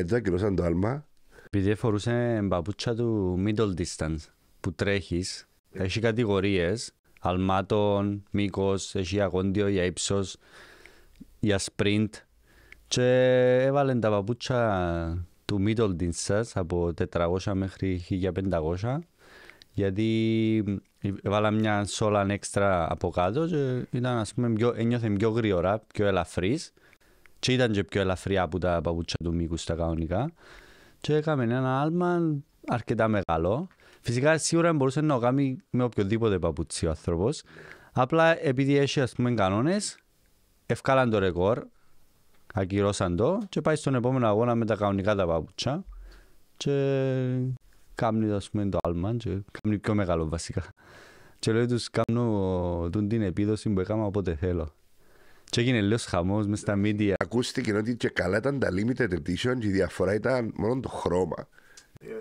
Γιατί το ακυρώσαν το άλμα. Επειδή φορούσε μπαπούτσα του middle distance που τρέχεις, έχει κατηγορίες αλμάτων, μήκος, έχει αγόντιο για ύψος, για sprint. Και έβαλε τα παπούτσα του middle distance από 400 μέχρι 1500 γιατί έβαλα μια σόλα έξτρα από κάτω και ήταν, πιο, ένιωθε πιο γρήγορα, πιο ελαφρύς και ήταν και πιο ελαφριά από τα παπούτσια του μήκου στα κανονικά και έκαμε ένα άλμα αρκετά μεγάλο. Φυσικά σίγουρα μπορούσε να το κάνει με οποιοδήποτε παπούτσι ο άνθρωπος. Απλά επειδή έχει ας πούμε κανόνες, ευκάλαν το ρεκόρ, ακυρώσαν το και πάει στον επόμενο αγώνα με τα κανονικά τα παπούτσια και κάνει ας πούμε το άλμα και κάνει πιο μεγάλο βασικά. Και λέει τους κάνω την επίδοση που έκανα όποτε θέλω. Και έγινε λίγος χαμός μες στα media. Ακούστηκε ότι και καλά ήταν τα limited edition και η διαφορά ήταν μόνο το χρώμα.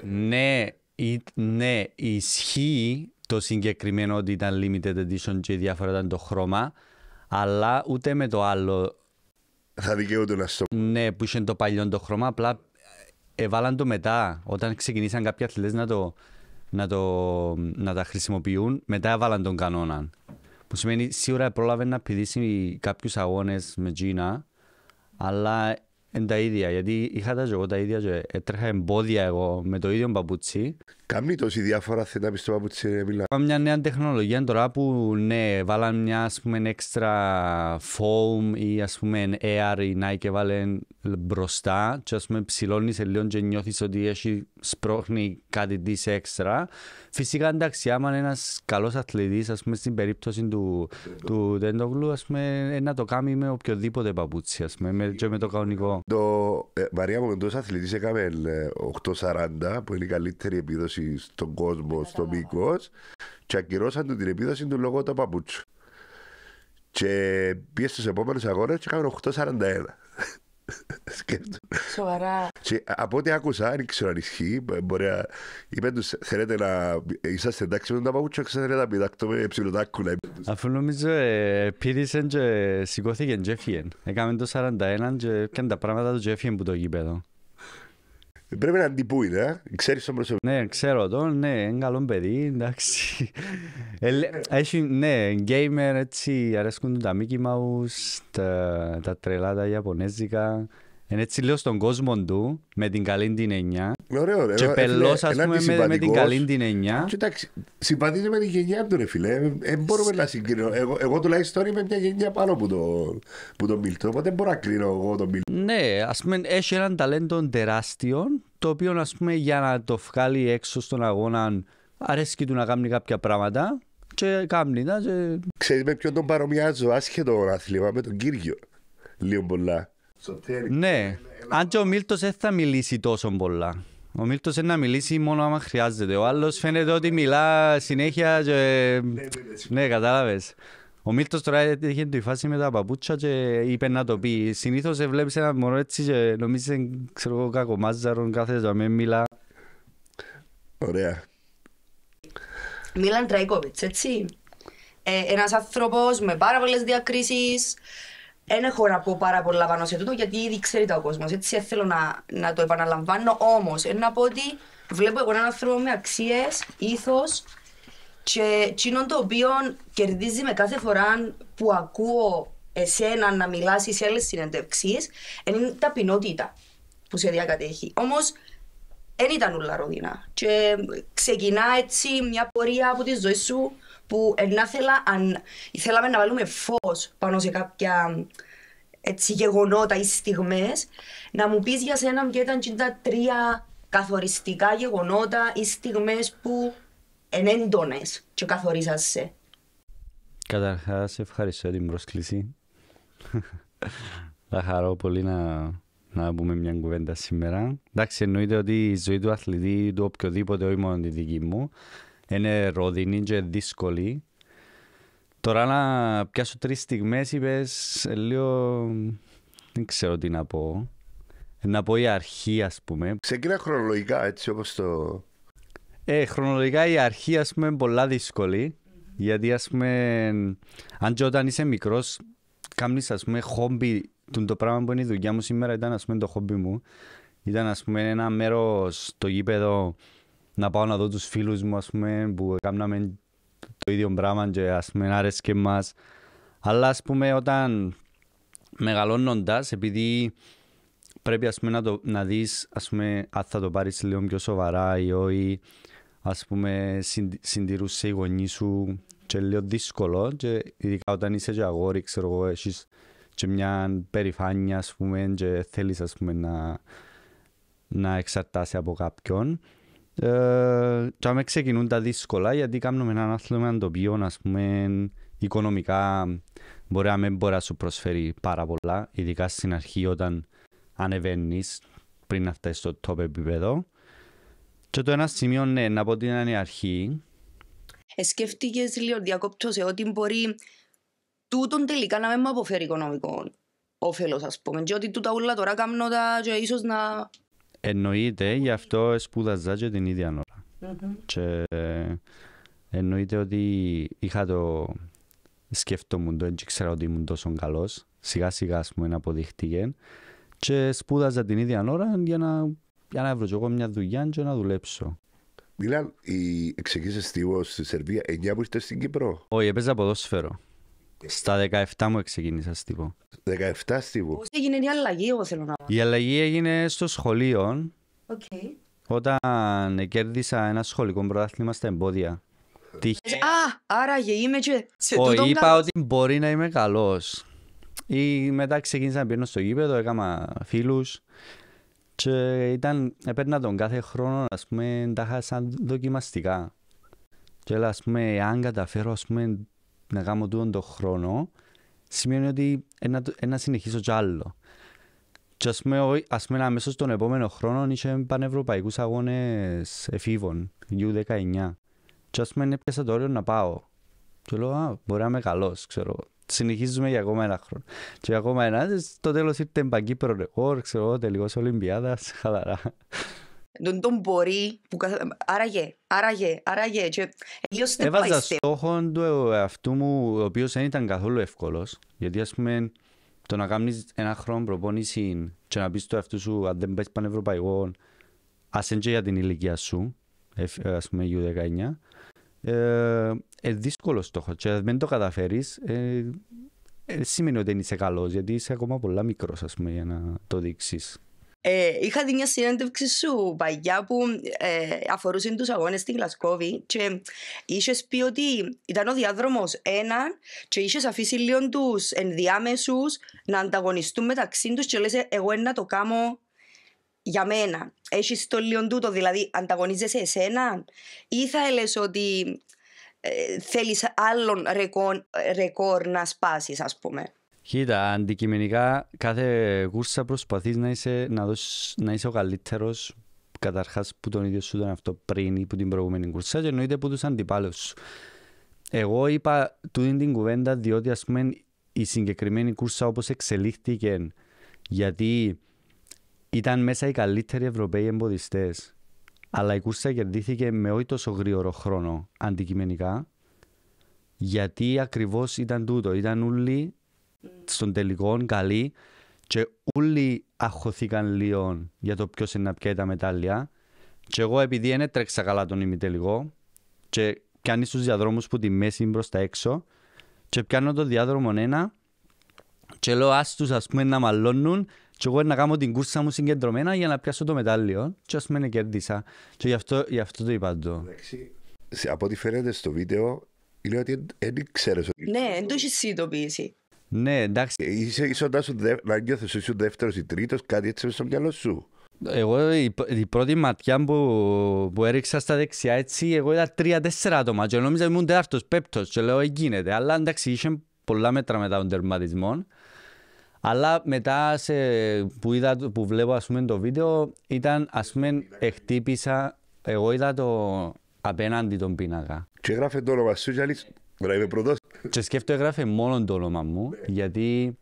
Ναι, η, ναι, ισχύει το συγκεκριμένο ότι ήταν limited edition και η διαφορά ήταν το χρώμα, αλλά ούτε με το άλλο. Θα δικαιούνται να στο Ναι, που είχε το παλιό το χρώμα, απλά ε, έβαλαν το μετά. Όταν ξεκινήσαν κάποιοι αθλητές να, το, να, να τα χρησιμοποιούν, μετά έβαλαν τον κανόνα. Που σημαίνει σίγουρα πρόλαβε να πηδήσει κάποιους αγώνες με Gina, αλλά είναι τα ίδια, γιατί είχα τα ίδια και έτρεχα εμπόδια εγώ με το ίδιο μπαπούτσι Καμή τόση διάφορα θέλει να από στο μιλά. Μια νέα τεχνολογία τώρα που ναι, βάλαν μια ας πούμε έξτρα foam ή ας πούμε air ή Nike και βάλαν μπροστά και ας πούμε ψηλώνεις σε λίγο και νιώθεις ότι έχει σπρώχνει κάτι της έξτρα. Φυσικά εντάξει άμα είναι ένας καλός αθλητής πούμε στην περίπτωση του, του Τέντογλου πούμε ε, να το κάνει με οποιοδήποτε παπούτσι ας πούμε και με το κανονικό. Το ε, Μαρία μου εντός αθλητής έκαμε 8.40 που είναι η καλύτερη επίδοση επίδοση στον κόσμο, στο μήκος, και ακυρώσαν την επίδοση του λόγω του παπούτσου. Και πήγε στους επόμενους αγώνες και έκαναν 8,41. Σοβαρά. Και από ό,τι άκουσα, δεν ξέρω αν ισχύει. Μπορεί να είπε τους, θέλετε να είσαστε εντάξει με τα παπούτσο, ξέρετε να πειράξετε με ψιλοτάκουλα. Αφού νομίζω ε, πήρισαν και σηκώθηκε και έφυγε. Έκαμε το 41 και τα πράγματα του και έφυγε που το γήπεδο. Πρέπει να αντιπούει, δε. Ξέρεις τον προσωπικό. Ναι, ξέρω τον, ναι, είναι καλό παιδί, εντάξει. Ε, έχει, ναι, γκέιμερ, έτσι, αρέσκουν τα Mickey Mouse, τα, τα τρελά, τα Ιαπωνέζικα έτσι λέω στον κόσμο του με την καλή την εννιά. Ωραίο, ωραίο. Και ε, πελώ, α πούμε, με, με, την καλή την εννιά. Κοιτάξτε, συμπαθίζει με την γενιά του, ρε φίλε. Ε, ε, μπορούμε να συγκρίνω. Εγώ, εγώ τουλάχιστον είμαι μια γενιά πάνω από τον που το Μίλτον. Οπότε δεν μπορώ να κρίνω εγώ τον Μίλτον. Ναι, ας πούμε, έχει έναν ταλέντο τεράστιο το οποίο ας πούμε, για να το βγάλει έξω στον αγώνα και του να κάνει κάποια πράγματα και κάνει τα. Και... με ποιον τον παρομοιάζω άσχετο αθλήμα με τον Κύριο. Λίγο πολλά. Ναι, αν και ο Μίλτος δεν θα μιλήσει τόσο πολλά. Ο Μίλτος είναι να μιλήσει μόνο άμα χρειάζεται. Ο άλλος φαίνεται ότι μιλά συνέχεια και... Ναι, ναι, ναι, ναι, κατάλαβες. Ο Μίλτος τώρα είχε τη φάση με τα παπούτσια και είπε να το πει. Συνήθως βλέπεις ένα μωρό έτσι και νομίζεις, ξέρω εγώ, κάκο μάζαρο, κάθε μην μιλά. Ωραία. Μίλαν Τραϊκόβιτς, έτσι. Ε, ένας άνθρωπος με πάρα πολλές διακρίσεις, δεν έχω να πω πάρα πολλά πάνω σε τούτο γιατί ήδη ξέρει το ο κόσμος. Έτσι θέλω να, να το επαναλαμβάνω. Όμως, να πω ότι βλέπω εγώ έναν άνθρωπο με αξίες, ήθος και εκείνον το οποίο κερδίζει με κάθε φορά που ακούω εσένα να μιλάς ή σε άλλες συνεντευξίε, είναι ταπεινότητα που σε διακατέχει. Όμως, δεν ήταν ούλα ροδινά. Και ξεκινά έτσι μια πορεία από τη ζωή σου που αν, θέλαμε να βάλουμε φως πάνω σε κάποια έτσι, γεγονότα ή στιγμές, να μου πεις για σένα ποια ήταν τα τρία καθοριστικά γεγονότα ή στιγμές που ενέντονες και καθορίζασαι. Καταρχάς, ευχαριστώ την πρόσκληση. Θα χαρώ πολύ να, να πούμε μια κουβέντα σήμερα. Εντάξει, εννοείται ότι η ζωή του αθλητή του οποιοδήποτε, όχι μόνο τη δική μου, είναι ροδινή δύσκολη. Τώρα να πιάσω τρεις στιγμές, είπες λίγο... Δεν ξέρω τι να πω. Να πω η αρχή ας πούμε. Ξεκινά χρονολογικά έτσι όπως το... Ε, χρονολογικά η αρχή ας πούμε είναι πολλά Γιατί ας πούμε... Αν και όταν είσαι μικρός, κάνεις ας πούμε χόμπι το πράγμα που είναι η δουλειά μου σήμερα ήταν ας πούμε το χόμπι μου. Ήταν ας πούμε ένα μέρος στο γήπεδο να πάω να δω τους φίλους μου, ας πούμε, που έκαναμε το ίδιο πράγμα και ας πούμε και εμάς. Αλλά ας πούμε όταν μεγαλώνοντας, επειδή πρέπει ας πούμε να, το, να δεις ας πούμε, αν θα το πάρεις λίγο πιο σοβαρά ή όχι, ας πούμε συντηρούσε οι γονείς σου και λίγο δύσκολο και ειδικά όταν είσαι και αγόρι, ξέρω εγώ, έχεις και μια περηφάνεια ας πούμε και θέλεις ας πούμε να, να εξαρτάσαι από κάποιον. Ε, και άμα ξεκινούν τα δύσκολα γιατί κάνουμε έναν άθλημα το οποίο ας πούμε οικονομικά μπορεί να μην μπορεί να σου προσφέρει πάρα πολλά ειδικά στην αρχή όταν ανεβαίνεις πριν να φτάσεις στο top επίπεδο. Και το ένα σημείο ναι, να πω ότι είναι η αρχή. Ε, Σκέφτηκες λίγο διακόπτω σε ότι μπορεί τούτον τελικά να μην μου αποφέρει οικονομικό όφελος, ας πούμε. Και ότι τούτα όλα τώρα κάνω τα, και ίσως να Εννοείται, γι' αυτό σπούδαζα και την ίδια ώρα. Mm-hmm. Και εννοείται ότι είχα το... Σκεφτόμουν το, ετσι ξέρω ότι ήμουν τόσο καλός, Σιγά σιγά, μου πούμε, αποδειχτήκε. Και σπούδαζα την ίδια ώρα για να, για να βρω εγώ μια δουλειά και να δουλέψω. Μιλάν, η... ξεκίνησες στη Σερβία 9 που είστε στην Κύπρο. Όχι, έπαιζα ποδόσφαιρο. Στα 17 μου ξεκίνησα στίβο. 17 στίβο. Πώς έγινε η αλλαγή, εγώ θέλω να πω. Η αλλαγή έγινε στο σχολείο. Okay. Όταν κέρδισα ένα σχολικό πρωτάθλημα στα εμπόδια. Τυχε... Α, άραγε είμαι και... Ο, είπα ότι μπορεί να είμαι καλός. Ή μετά ξεκίνησα να πηγαίνω στο γήπεδο, έκανα φίλους. Και ήταν, έπαιρνα τον κάθε χρόνο, ας πούμε, τα είχα σαν δοκιμαστικά. Και έλα, ας πούμε, αν καταφέρω, ας πούμε, να κάνω τούτον τον χρόνο, σημαίνει ότι ένα, ένα συνεχίσω κι άλλο. Και ας πούμε, ας πούμε αμέσως τον επόμενο χρόνο είχε πανευρωπαϊκούς αγώνες εφήβων, U19. Και ας πούμε έπιασα το όριο να πάω. Και λέω, α, μπορεί να είμαι καλός, ξέρω. Συνεχίζουμε για ακόμα ένα χρόνο. Και ακόμα ένα, στο τέλος ήρθε Παγκύπρο ρεκόρ, ξέρω, τελικός Ολυμπιάδας, χαλαρά. Δεν τον μπορεί, άραγε, άραγε, άραγε. Έβαζα στόχο του εαυτού μου, ο οποίος δεν ήταν καθόλου εύκολος. Γιατί ας πούμε, το να κάνεις ένα χρόνο προπόνηση και να πεις στο εαυτού σου, αν δεν πας πανευρωπαϊκό, ας και για την ηλικία σου, ας πουμε γιου U19, ε, ε, δύσκολο στόχο. Και αν δεν το καταφέρεις, ε, ε σημαίνει ότι δεν είσαι καλός, γιατί είσαι ακόμα πολύ μικρός, ας πούμε, για να το δείξεις. Ε, είχα δει μια συνέντευξη σου παγιά που ε, αφορούσε τους αγώνες στην Γλασκόβη και είχες πει ότι ήταν ο διάδρομος έναν και είχες αφήσει λίγο τους ενδιάμεσους να ανταγωνιστούν μεταξύ τους και λες: «Ε, Εγώ να το κάνω για μένα. Έχεις το λίγο τούτο, δηλαδή ανταγωνίζεσαι εσένα ή θα έλεγες ότι ε, θέλεις άλλον ρεκόρ, ε, ρεκόρ να σπάσεις, ας πούμε. Κοίτα, αντικειμενικά κάθε κούρσα προσπαθείς να είσαι, να δώσεις, να είσαι ο καλύτερος καταρχάς που τον ίδιο σου ήταν αυτό πριν ή που την προηγούμενη κουρσά και εννοείται που τους αντιπάλους σου. Εγώ είπα τούτη την κουβέντα διότι ας πούμε η συγκεκριμένη κούρσα όπως εξελίχθηκε γιατί ήταν μέσα οι καλύτεροι Ευρωπαίοι εμποδιστές αλλά η κούρσα κερδίθηκε με όχι τόσο γρήγορο χρόνο αντικειμενικά γιατί ακριβώς ήταν τούτο. Ήταν όλοι Mm. στον τελικό καλή και όλοι αγχωθήκαν λίγο για το ποιος είναι να πιάει τα μετάλλια. Και εγώ επειδή δεν έτρεξα καλά τον ημιτελικό και πιάνει στους διαδρόμους που τη μέση είναι μπροστά τα έξω και πιάνω το διάδρομο ένα και λέω ας τους ας πούμε να μαλώνουν και εγώ να κάνω την κούρσα μου συγκεντρωμένα για να πιάσω το μετάλλιο και ας πούμε να κέρδισα και γι' αυτό, γι αυτό το είπα το. Από ό,τι φαίνεται στο βίντεο είναι ότι δεν ξέρεις ότι... Ναι, δεν το έχεις συνειδητοποιήσει. Ναι, εντάξει. Είσαι ίσοντα να νιώθεις ότι δεύτερος ή τρίτος, κάτι έτσι στο μυαλό σου. Εγώ η, πρώτη ματιά που, που έριξα στα δεξιά έτσι, εγώ είδα τρία-τέσσερα άτομα και νόμιζα ότι ήμουν τέταρτος, πέπτος και λέω γίνεται. Αλλά εντάξει είχε πολλά μέτρα μετά τον τερματισμό. Αλλά μετά σε, που, είδα, που βλέπω ας πούμε το βίντεο ήταν ας πούμε εχτύπησα, εγώ είδα το απέναντι τον πίνακα. Και έγραφε το όνομα σου και Μπορεί Και σκέφτομαι, έγραφε μόνο το όνομα μου, γιατί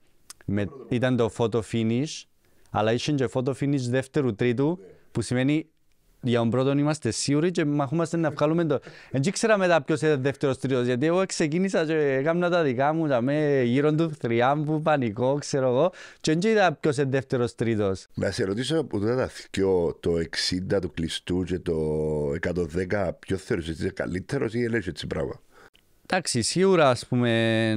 με... ήταν το photo finish, αλλά είχε και photo finish δεύτερου τρίτου, που σημαίνει για τον πρώτο είμαστε σίγουροι και μαχούμαστε να βγάλουμε το... Δεν ήξερα μετά ποιος ήταν δεύτερος τρίτος, γιατί εγώ ξεκίνησα και έκανα τα δικά μου, με γύρω του θριάμπου πανικό, ξέρω εγώ, και δεν είδα ποιος είναι δεύτερος τρίτος. Να σε ρωτήσω από τότε τα δυο, το 60 του κλειστού και το 110, ποιος θεωρείς είσαι καλύτερος ή έλεγες έτσι πράγμα. Εντάξει, σίγουρα ας πούμε...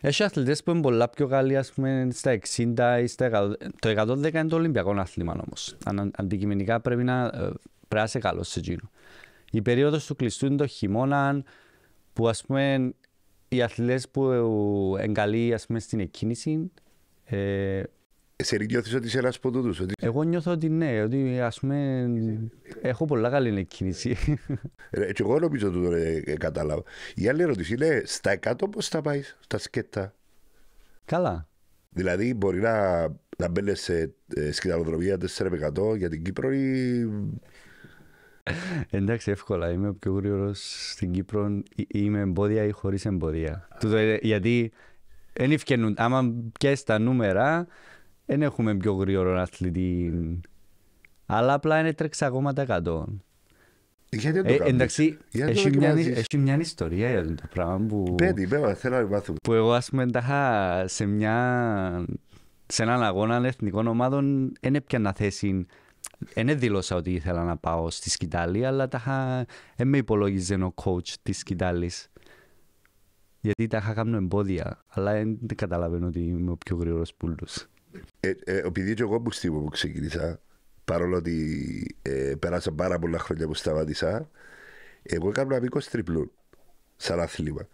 Έχει αθλητές που είναι πολλά πιο καλοί, ας πούμε, στα 60 ή στα 100. Το 110 είναι το Ολυμπιακό αθλήμα όμως. Αν, αντικειμενικά πρέπει να ε, περάσει καλός σε εκείνο. Η περίοδος του κλειστού είναι το χειμώνα που ας πούμε οι αθλητές που εγκαλεί ας πούμε στην εκκίνηση ε, σε νιώθεις ότι είσαι ένας από τούτους. Ότι... Εγώ νιώθω ότι ναι, ότι ας πούμε έχω πολλά καλή κίνηση. Ε, και εγώ νομίζω ότι το ε, κατάλαβα. Η άλλη ερώτηση είναι στα 100 πώς θα πάεις, στα σκέτα. Καλά. Δηλαδή μπορεί να, να μπαίνεις σε ε, σκηταλοδρομία 4% για την Κύπρο ή... Εντάξει, εύκολα. Είμαι ο πιο γρήγορος στην Κύπρο. Είμαι εμπόδια ή χωρίς εμπόδια. Ε, γιατί δεν ευκαινούν. Άμα πιέσει τα νούμερα, δεν έχουμε πιο γρήγορο αθλητή. Αλλά απλά είναι τρέξα 100. Γιατί δεν το ε, εντάξει, έχει μια, ιστορία για το πράγμα που... Πέντε, βέβαια, θέλω να μάθω. Που εγώ ας πούμε σε μια... Σε έναν αγώνα εθνικών ομάδων δεν έπιανα θέση δεν δήλωσα ότι ήθελα να πάω στη Σκυτάλη, αλλά τα είχα... με υπολόγιζε ο coach της σκητάλης. Γιατί τα είχα κάνει εμπόδια, αλλά δεν καταλαβαίνω ότι είμαι ο πιο γρήγορος πουλούς. Ε, ε, επειδή και εγώ που στήμω που ξεκίνησα, παρόλο ότι ε, πέρασα πάρα πολλά χρόνια που σταματήσα, εγώ έκανα μήκος τριπλού σαν άθλημα.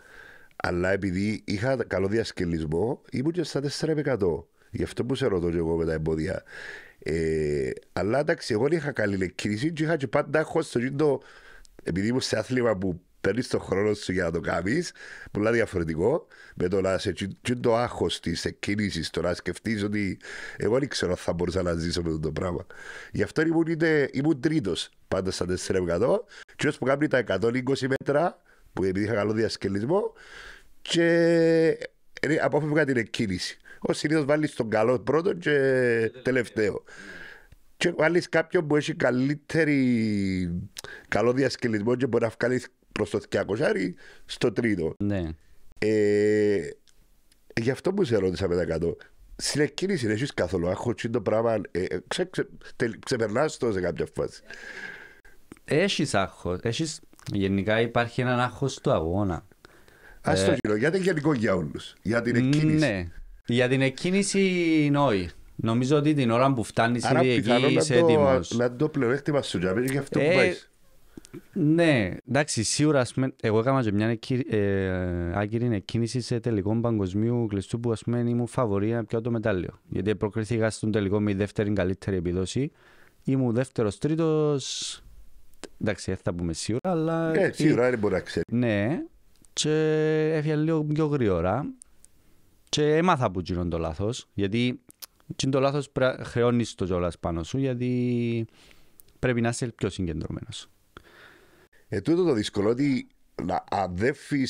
Αλλά επειδή είχα καλό διασκελισμό, ήμουν και στα 4%. Γι' αυτό που σε ρωτώ και εγώ με τα εμπόδια. Ε, αλλά εντάξει, εγώ είχα καλή κρίση και είχα και πάντα έχω στο γύντο, επειδή ήμουν σε άθλημα που παίρνεις τον χρόνο σου για να το κάνεις. Πολλά διαφορετικό. Με το να σε το άγχος της εκκίνησης, το να σκεφτείς ότι εγώ δεν ξέρω αν θα μπορούσα να ζήσω με το πράγμα. Γι' αυτό ήμουν, είτε, ήμουν τρίτος πάντα στα 4%. Και που κάνει τα 120 μέτρα, που επειδή είχα καλό διασκελισμό, και ε, απόφευγα την εκκίνηση. Ο συνήθως βάλεις τον καλό πρώτο και τελευταίο και βάλεις κάποιον που έχει καλύτερη, καλό διασκελισμό και μπορεί να βγάλεις προς το 200 στο τρίτο. Ναι. Ε, γι' αυτό που σε ρώτησα μετά κάτω, στην εκκίνηση δεν εσύ καθόλου άγχος, το πράγμα. Ε, ξε, ξε, Ξεπερνάς το σε κάποια φάση. Έχεις άγχος. Έχεις... Γενικά υπάρχει έναν άγχος του αγώνα. Α ε, το γύρω, γιατί γενικό για όλους. Ναι, για την εκκίνηση. Ναι. Για την εκκίνηση, όχι. Νομίζω ότι την ώρα που φτάνεις ήδη εκεί είσαι έτοιμος. Να το πλεονέκτημα σου, για αυτό ε, που πάει. Ναι, εντάξει, σίγουρα εγώ έκανα και μια ε, άκυρη εκκίνηση σε τελικό παγκοσμίου κλειστού που ας πούμε ήμουν φαβορία πια το μετάλλιο. Γιατί προκριθήκα στον τελικό με η δεύτερη καλύτερη επιδόση. Ήμουν δεύτερος τρίτος, εντάξει θα πούμε σίγουρα, αλλά... Ε, σίγουρα δεν μπορεί να ξέρεις. Ναι, και έφυγα λίγο πιο γρήγορα και έμαθα που γίνονται το λάθος. γιατί γίνονται το λάθος χρεώνεις το ζόλα πάνω σου, γιατί πρέπει να είσαι πιο συγκεντρωμένος. Ε, τούτο το δύσκολο ότι να αδέφει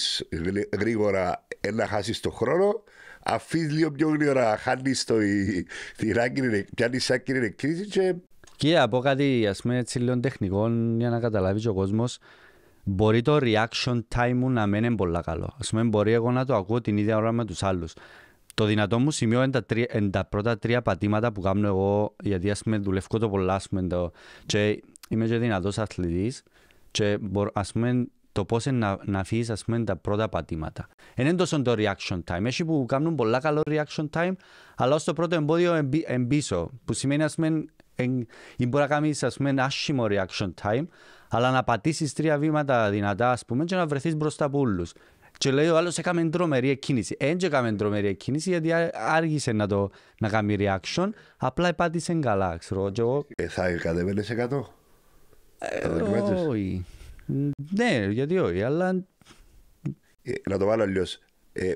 γρήγορα να χάσεις τον χρόνο, αφήνει λίγο πιο γρήγορα, χάνεις την άκρη, πιάνει εκκρίση. Και... και από κάτι ας πούμε, έτσι λίγο τεχνικό για να καταλάβει ο κόσμος, μπορεί το reaction time μου να μένει πολύ καλό. Ας πούμε, μπορεί εγώ να το ακούω την ίδια ώρα με τους άλλους. Το δυνατό μου σημείο είναι τα, τρι, είναι τα πρώτα τρία πατήματα που κάνω εγώ, γιατί ας πούμε δουλεύω το πολλά, ας πούμε, το... και είμαι και δυνατός αθλητής και ας πούμε το πώς να, να αφήσεις τα πρώτα πατήματα. Είναι τόσο το reaction time. Έχει που κάνουν πολλά καλό reaction time, αλλά το πρώτο εμπόδιο εμπίσω, που σημαίνει ας πούμε, εν, μπορεί να κάνεις άσχημο reaction time, αλλά να πατήσεις τρία βήματα δυνατά ας πούμε, και να βρεθείς μπροστά από όλους. Και λέει ο άλλος έκαμε τρομερή εκκίνηση. Εν έκαμε τρομερή εκκίνηση γιατί άργησε να, το, να κάνει reaction, απλά πάτησε καλά. Ξέρω, και εγώ... ε, θα κατεβαίνεις 100. Ε, όχι. Ναι, γιατί όχι, αλλά... Ε, να το βάλω αλλιώς. Ε,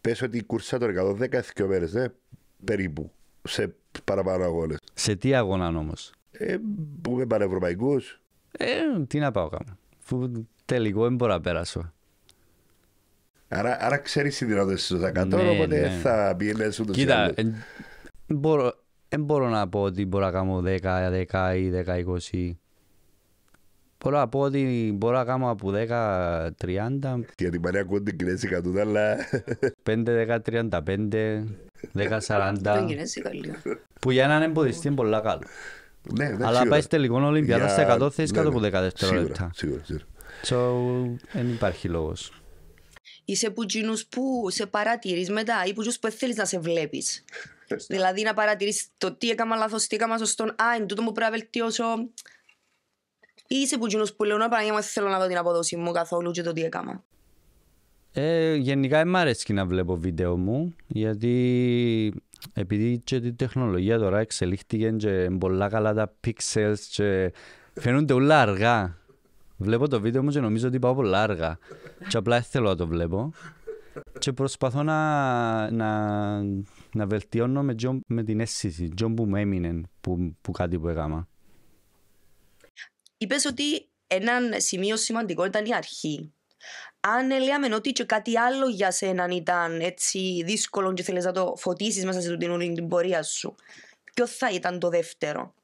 πες ότι κουρσά το 110 μέρες, ναι, περίπου, σε παραπάνω αγώνες. Σε τι αγώνα όμω. που με πανευρωπαϊκού. τι να πάω κάνω. Φου, τελικό δεν μπορώ να πέρασω. Άρα, άρα ξέρεις τι σου θα 100, ναι, οπότε ναι. θα πιένες το Κοίτα, δεν μπορώ, μπορώ να πω ότι μπορώ να κάνω 10, 10 ή 10, 20. Μπορώ να πω ότι μπορώ να κάνω από 10-30. την παρέα ακούω την κινέσικα του, αλλά... 5-10-35, 10-40. Που για έναν εμποδιστή είναι πολλά καλό. Ναι, ναι αλλά πάει στη λιγόν Ολυμπιάδα σε 100 θέσεις ναι, κάτω από 10 ναι. δευτερόλεπτα. Σίγουρα, σίγουρα. So, δεν υπάρχει λόγος. Είσαι που κοινούς που σε παρατηρείς μετά ή που που θέλεις να σε βλέπεις. δηλαδή να παρατηρείς το τι έκανα λάθος, τι έκανα σωστό. Α, είναι τούτο που πρέπει να βελτιώσω. Είσαι που γίνος που λέω να Παναγία μας θέλω να δω την αποδόση μου καθόλου και το τι έκανα. Ε, γενικά μου αρέσει να βλέπω βίντεο μου γιατί επειδή και η τεχνολογία τώρα εξελίχθηκε και πολλά καλά τα pixels και φαίνονται όλα αργά. Βλέπω το βίντεο μου και νομίζω ότι πάω πολλά αργά και απλά θέλω να το βλέπω και προσπαθώ να, να, να βελτιώνω με, με την αίσθηση που μου έμεινε που, που κάτι που έκανα είπες ότι ένα σημείο σημαντικό ήταν η αρχή. Αν έλεγαμε ότι και κάτι άλλο για σένα ήταν έτσι δύσκολο και θέλεις να το φωτίσεις μέσα σε την, την πορεία σου, ποιο θα ήταν το δεύτερο.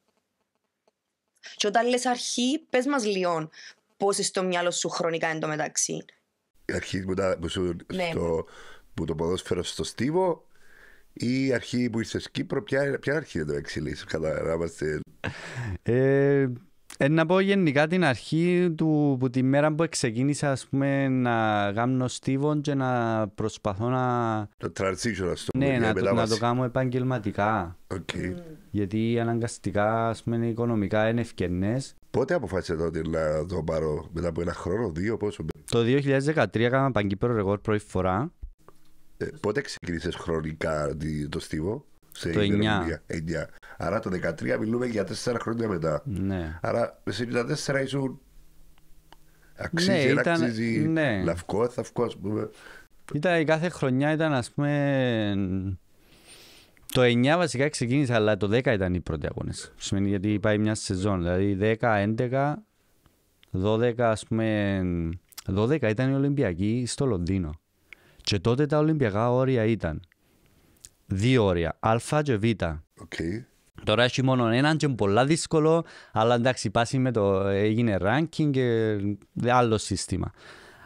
Και όταν λες αρχή, πες μας λίγο πώς στο μυαλό σου χρονικά εν τω μεταξύ. Η αρχή που, τα, που, σου, ναι. στο, που το ποδόσφαιρο στο στίβο ή η αρχή που είσαι Κύπρο, ποια, ποια αρχή δεν το εξηλείς, καταλάβαστε. ε, Ενα να πω γενικά την αρχή του, που τη μέρα που ξεκίνησα ας πούμε, να κάνω στίβον και να προσπαθώ να... Το transition, ναι, να το ναι, να, το, κάνω επαγγελματικά. Okay. Γιατί αναγκαστικά, ας πούμε, οικονομικά είναι ευκαιρνές. Πότε αποφάσισατε ότι να το πάρω μετά από ένα χρόνο, δύο, πόσο... Το 2013 έκανα παγκύπρο ρεγόρ πρώτη φορά. Ε, πότε ξεκίνησες χρονικά το στίβο? σε το 9. Άρα το 13 μιλούμε για 4 χρόνια μετά. Ναι. Άρα σε 94 ήσουν. Αξίζει, ναι, ήταν, αξίζει. Ναι. Λαυκό, θαυκό, ας πούμε. Ήταν, η κάθε χρονιά ήταν, ας πούμε. Το 9 βασικά ξεκίνησε, αλλά το 10 ήταν οι πρώτοι αγώνες. Σημαίνει γιατί πάει μια σεζόν. Δηλαδή 10, 11, 12, ας πούμε. 12 ήταν οι Ολυμπιακοί στο Λονδίνο. Και τότε τα Ολυμπιακά όρια ήταν δύο όρια, α και β. Τώρα έχει μόνο έναν και είναι πολλά δύσκολο, αλλά εντάξει πάση με το έγινε ranking και άλλο σύστημα.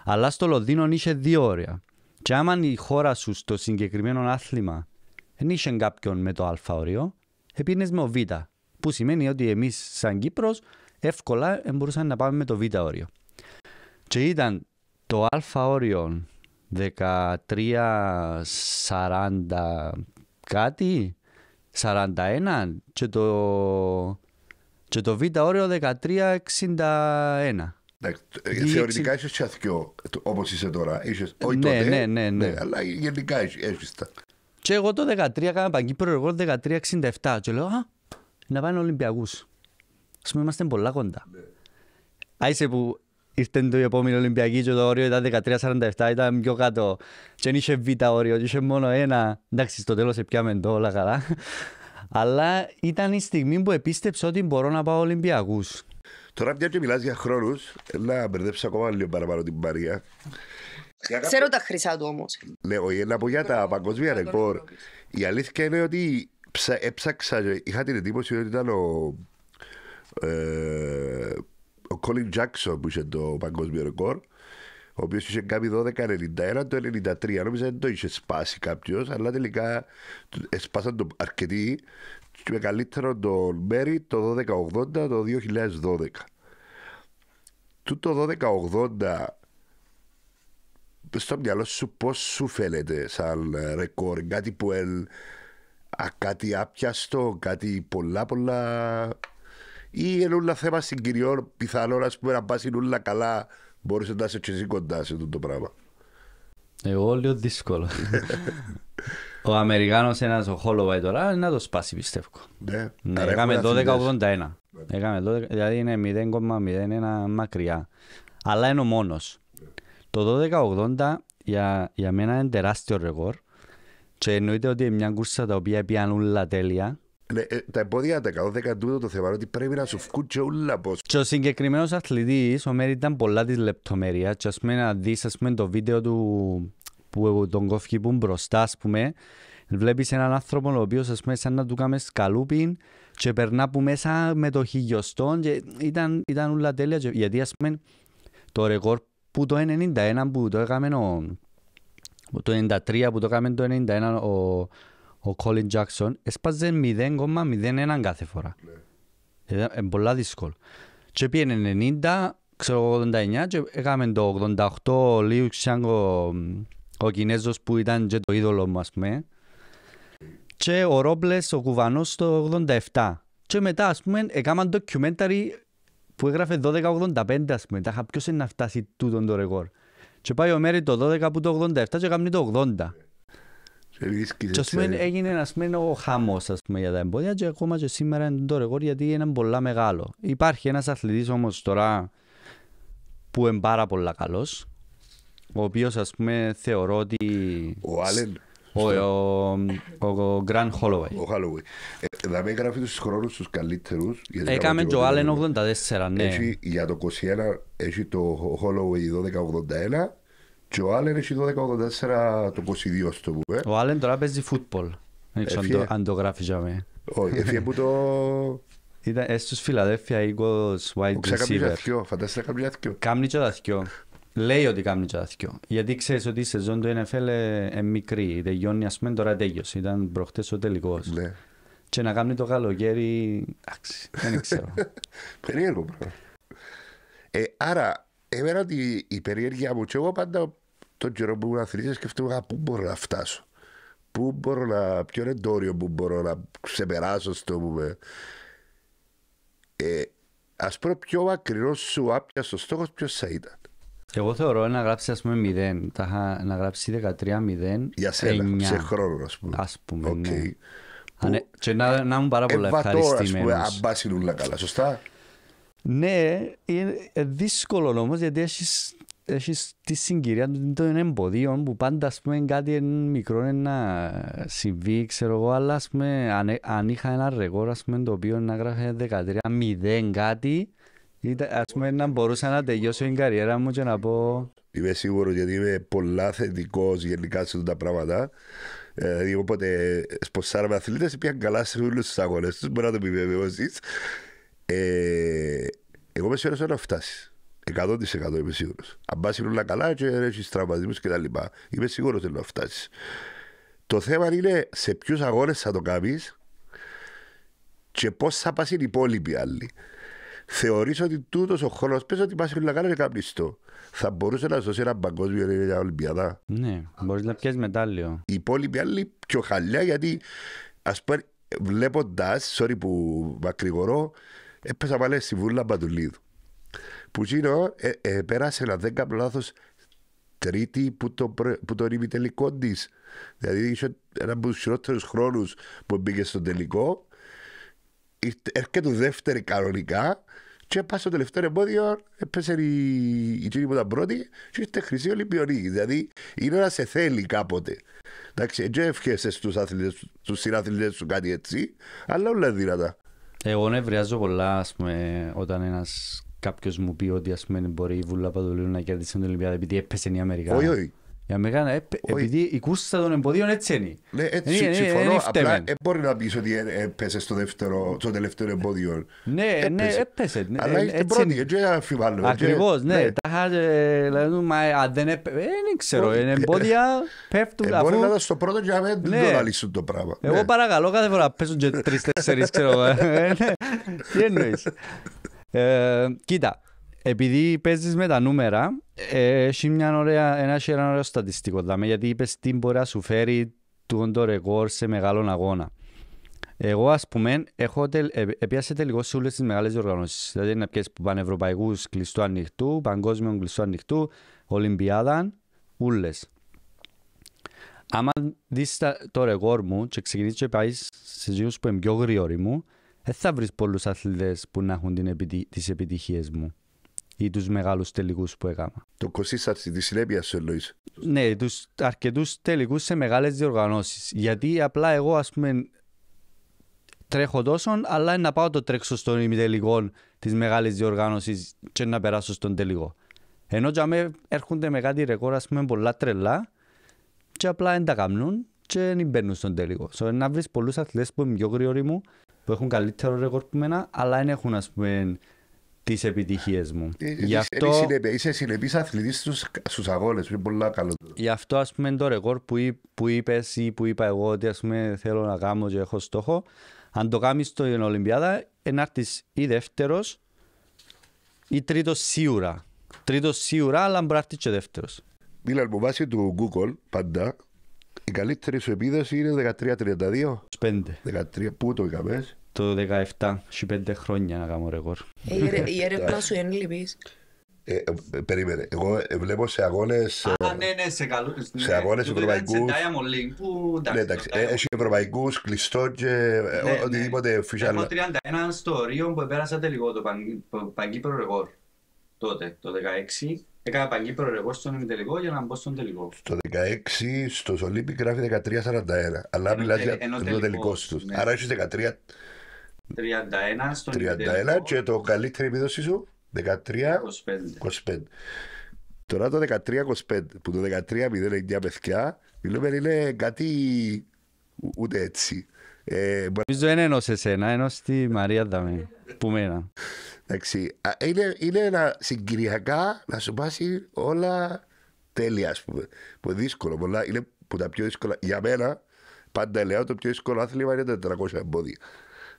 Αλλά στο Λονδίνο είχε δύο όρια. Και άμα η χώρα σου στο συγκεκριμένο άθλημα δεν είχε κάποιον με το α όριο, επίνες με ο β. Που σημαίνει ότι εμείς σαν Κύπρος, εύκολα μπορούσαμε να πάμε με το β όριο. Και ήταν το α όριο 13.40 κάτι, 41 και το, και το β' όριο 13.61. Ε, θεωρητικά είσαι τσιαθιό όπως είσαι τώρα. Είσαι, ναι, τότε, ναι, ναι, ναι, ναι, Αλλά γενικά είσαι τα. Και εγώ το 13 έκανα παγκύπρο, εγώ το 1367. Και λέω, Α, να πάνε Ολυμπιακούς. Ας πούμε, είμαστε πολλά κοντά. Άισε ναι. που ήρθε το επόμενο Ολυμπιακή και το όριο ήταν 13.47, ήταν πιο κάτω. Και δεν είχε β' όριο, είχε μόνο ένα. Εντάξει, στο τέλος πιάμε το όλα καλά. Αλλά ήταν η στιγμή που επίστεψα ότι μπορώ να πάω Ολυμπιακούς. Τώρα πια και μιλάς για χρόνους, να μπερδέψεις ακόμα λίγο παραπάνω την παρία. Ξέρω τα χρυσά του όμως. Λέω, ναι, να πω για τα παγκοσμία ρεκόρ. Η αλήθεια είναι ότι έψαξα, είχα την εντύπωση ότι ήταν ο ε, ο Colin Jackson που είχε το παγκόσμιο ρεκόρ, ο οποίος είχε κάνει 12.91 το 1993. Νόμιζα δεν το είχε σπάσει κάποιος, αλλά τελικά σπάσαν το αρκετοί. Και μεγαλύτερο το τον Μέρι το 12.80 το 2012. Τούτο 12.80 στο μυαλό σου πώς σου φαίνεται σαν ρεκόρ, κάτι που ελ, α, κάτι άπιαστο, κάτι πολλά πολλά ή είναι όλα θέμα συγκυριών πιθανόν ας πούμε, να είναι όλα καλά μπορείς να είσαι και εσύ κοντά σε αυτό το πράγμα. Εγώ λέω δύσκολο. ο Αμερικάνος ένας ο Holloway τώρα να το σπάσει πιστεύω. Ναι. ναι έκαμε 12-81. Ναι. Έκαμε 12, δηλαδή είναι 0,01 μακριά. Αλλά είναι ο μόνος. Το 1280 για, για μένα είναι τεράστιο ρεκόρ. και εννοείται ότι μια κούρσα τα οποία πήγαν όλα τέλεια ναι, ε, τα εμπόδια τα καλό δέκα τούτο το θέμα ότι πρέπει να σου βγουν και πώς. Και ο συγκεκριμένος αθλητής, ο Μέρη ήταν πολλά της λεπτομέρεια και ας πούμε να δεις το βίντεο του που τον κόφηκε που μπροστά ας πούμε βλέπεις έναν άνθρωπο ο οποίος, ας πούμε σαν να του κάμες σκαλούπιν και περνά που μέσα με το χιλιοστό ήταν, ήταν όλα τέλεια γιατί ας πούμε το ρεκόρ που το 91 που το έκαμε το 93 που το έκαμε το 91 ο, ο Colin Jackson έσπαζε 0,01 κάθε φορά. Είναι ε, ε, πολύ δύσκολο. Και πήγαινε 90, ξέρω 89 και έκαμε το 88 ο Λίου Ξιάνγκο ο Κινέζος που ήταν και το είδωλο μου ας πούμε και ο Ρόμπλες ο Κουβανός το 87 και μετά ας πούμε έκαναν documentary που έγραφε 1285 ας πούμε τα ποιος είναι να φτάσει τούτον το ρεκόρ και πάει ο Μέρη το 12 από το 87 και έκαμε το 80 και έγινε ας πούμε, ο χαμός για τα εμπόδια και ακόμα και σήμερα είναι το ρεκόρ γιατί είναι πολλά μεγάλο. Υπάρχει ένας αθλητής όμως τώρα που είναι πάρα πολύ καλός, ο οποίος ας πούμε θεωρώ ότι... Ο Άλεν. Ο, ο, ο, ο Γκραν Χόλοβεϊ. Ο Χόλοβεϊ. Ε, έγραφε τους χρόνους τους καλύτερους. Έκαμε και ο Άλεν 84, ναι. για το 21 έχει το Χόλοβαϊ 1281 και ο Άλεν έχει 12-84 το 22 στο που ε. Ο Άλεν τώρα παίζει φούτπολ. αν το γράφεις για μένα. Όχι, έφυγε που το... Ήταν έστω ε, Φιλαδέφια Eagles wide receiver. Φαντάζεσαι να κάνει Κάμνει και δαθιό. Λέει ότι κάνει και δαθιό. Γιατί ξέρεις ότι η σεζόν του NFL είναι ε, μικρή. Τελειώνει ας πούμε τώρα τέλειος. Ήταν προχτές ο τελικός. Ναι. Και να κάνει το καλοκαίρι... δεν ξέρω. Περίεργο πράγμα. άρα, έβαλα ότι η περίεργη μου και εγώ πάντα τον καιρό που ήμουν αθλητής, σκεφτόμουν πού μπορώ να φτάσω. Πού μπορώ να. Ποιο είναι το όριο που μπορώ να ξεπεράσω, στο πούμε. Ε, Ας πούμε, πιο μακρινό σου άπιαστο στόχος ποιος θα ήταν. Εγώ θεωρώ να γράψεις ας πούμε 0. Τα να γράψεις 13-0. Για σένα, 9. σε χρόνο, ας πούμε. Ας πούμε. Okay. Ναι. Ανέ, ε, και να, να ήμουν πάρα πολύ ευχαριστημένο. Αν πας είναι όλα καλά, σωστά. Ναι, είναι δύσκολο όμως γιατί έχεις έχεις τη συγκυρία του των εμποδίων που πάντα ας πούμε, κάτι μικρό να συμβεί, ξέρω εγώ, αλλά ας πούμε, αν, ε, αν είχα ένα ρεγόρ ας πούμε, το οποίο να γράφει 13-0 κάτι, ας πούμε να μπορούσα να τελειώσω την καριέρα μου και να πω... Είμαι σίγουρος γιατί είμαι πολλά θετικός γενικά σε αυτά τα πράγματα. Ε, δηλαδή, οπότε με αθλήτε που πήγαν καλά σε όλου του αγώνες τους. Μπορεί να το επιβεβαιώσεις. Ε, εγώ με σίγουρο να φτάσει. 100% είμαι σίγουρος. Αν πας είναι όλα καλά, και έχει τραυματισμούς και τα λοιπά. Είμαι σίγουρος ότι θα φτάσεις. Το θέμα είναι σε ποιους αγώνες θα το κάνεις και πώς θα πας οι υπόλοιποι άλλοι. Θεωρείς ότι τούτος ο χρόνος πες ότι πας όλα καλά και το. Θα μπορούσε να σώσει ένα παγκόσμιο ρεύμα για Ολυμπιαδά. Ναι, μπορείς να πιέζει μετάλλιο. Οι υπόλοιποι άλλοι πιο χαλιά γιατί ας πούμε βλέποντας, sorry που μακρηγορώ, έπεσα βάλει στη βούλα Μπατουλίδου. Που γίνω, ε, ε, πέρασε ένα δέκα κάνω λάθος τρίτη που το, που το τελικό της. Δηλαδή είχε ένα από τους χειρότερους χρόνους που μπήκες στο τελικό. Έρχεται δεύτερη κανονικά και πας στο τελευταίο εμπόδιο, έπεσε η, η που ήταν πρώτη και είστε χρυσή Ολυμπιονίκη. Δηλαδή είναι να σε θέλει κάποτε. Εντάξει, δεν εύχεσαι στους στους συναθλητές σου κάτι έτσι, αλλά όλα δυνατά. Εγώ νευριάζω πολλά, ας πούμε, όταν ένας κάποιος μου πει ότι ας πούμε μπορεί η Βούλα Παδουλίου να κερδίσει την Ολυμπιάδα επειδή έπεσε η Αμερικάνα. Όχι, όχι. Η Αμερικάνα έπε, επειδή η κούστα των εμποδίων έτσι είναι. Ναι, έτσι είναι, συμφωνώ. Απλά δεν μπορεί να πεις ότι ε- έπεσε στο, δεύτερο, στο τελευταίο εμπόδιο. Ναι, ναι, έπεσε. Ναι, Αλλά είστε πρώτοι, έτσι δεν αφιβάλλω. Ακριβώς, ναι. ναι. Τα λέμε, δηλαδή, αν δεν έπεσε, δεν ξέρω, εμπόδια πέφτουν. Ε, μπορεί να ήταν στο πρώτο και να μην το ναι. αλύσουν το πράγμα. Εγώ ναι. παρακαλώ κάθε φορά πέσουν και τρεις ξέρω. Ε, Τι εννοείς. Ε, κοίτα, επειδή παίζεις με τα νούμερα, ε, έχει μια ωραία, ένα, ένα ωραίο στατιστικό, δηλαδή, γιατί είπες τι μπορεί να σου φέρει το ρεκόρ σε μεγάλο αγώνα. Εγώ, ας πούμε, έχω τελ, ε, έπιασε τελικό σε όλες τις μεγάλες οργανώσεις. Δηλαδή, είναι πανευρωπαϊκούς κλειστού ανοιχτού, παγκόσμιων κλειστού ανοιχτού, Ολυμπιάδαν, ούλες. Άμα δεις το ρεκόρ μου και ξεκινήσεις και πάεις σε ζήτηση που είναι πιο γρήγορη μου, δεν θα βρεις πολλούς αθλητές που να έχουν τις επιτυχίες μου ή τους μεγάλους τελικούς που έκανα. Το κοσίσαρση τη συνέπεια σου, εννοείς. Ναι, τους αρκετούς τελικούς σε μεγάλες διοργανώσεις. Γιατί απλά εγώ, ας πούμε, τρέχω τόσο, αλλά να πάω το τρέξω στον ημιτελικό της μεγάλης διοργάνωσης και να περάσω στον τελικό. Ενώ για μέ έρχονται ερχονται μεγάλη ρεκορ ας πούμε, πολλά τρελά και απλά δεν τα κάνουν και δεν μπαίνουν στον τελικό. So, να βρεις πολλούς αθλητές που είναι πιο γρήγοροι μου που έχουν καλύτερο ρεκόρ που μένα, αλλά δεν έχουν ας πούμε τις επιτυχίες μου. Ε, ε Γι ε, αυτό... Ε, είσαι, συνεπή, είσαι συνεπής αθλητής στους αγώνες. Είναι πολύ καλό. Γι' αυτό, ας πούμε, το ρεκόρ που, που είπες ή που είπα εγώ ότι ας πούμε, θέλω να κάνω και έχω στόχο, αν το κάνεις στην Ολυμπιάδα, ενάρτη ή δεύτερος ή τρίτος σίγουρα. Τρίτος σίγουρα, αλλά μπορεί και δεύτερος. Μίλαν, μου βάση του Google πάντα η καλύτερη σου επίδοση είναι 13-32. 5. 13. Πού το είχαμε. Το 17, 5 χρόνια να κάνω ρεκόρ. Ε, η έρευνα σου είναι λυπής. Ε, ε, περίμενε, εγώ βλέπω σε αγώνες. Α, ναι, ναι, σε, καλού, ναι, σε αγώνες ευρωπαϊκούς Ναι, εντάξει, έχει ευρωπαϊκούς, κλειστό και ναι, ναι. οτιδήποτε φυσικά Έχω 31 στο Ρίο που πέρασα τελικό το παγκύπρο ρεκόρ. τότε, το 16 Έκανα Παγκύπρο εγώ στον ημιτελικό για να μπω στον τελικό. Στο 16, στο σολυμπι γραφει γράφει 13-41. Αλλά μιλά για το τελικό τους. Ναι. Άρα έχεις 13. 31 στον 31 ημιτελικό. και το καλύτερο επίδοση σου 13-25. 25. Τώρα το 13-25 που το 13-09 παιδιά μιλούμε είναι κάτι ούτε έτσι. Ε, Νομίζω δεν ενός εσένα, ενός τη Μαρία Δαμή, που μένα. Εντάξει, είναι, ένα συγκυριακά να σου πάσει όλα τέλεια, ας πούμε. Που δύσκολο, πολλά, είναι που τα πιο δύσκολα. Για μένα, πάντα λέω, το πιο δύσκολο άθλημα είναι τα 400 εμπόδια.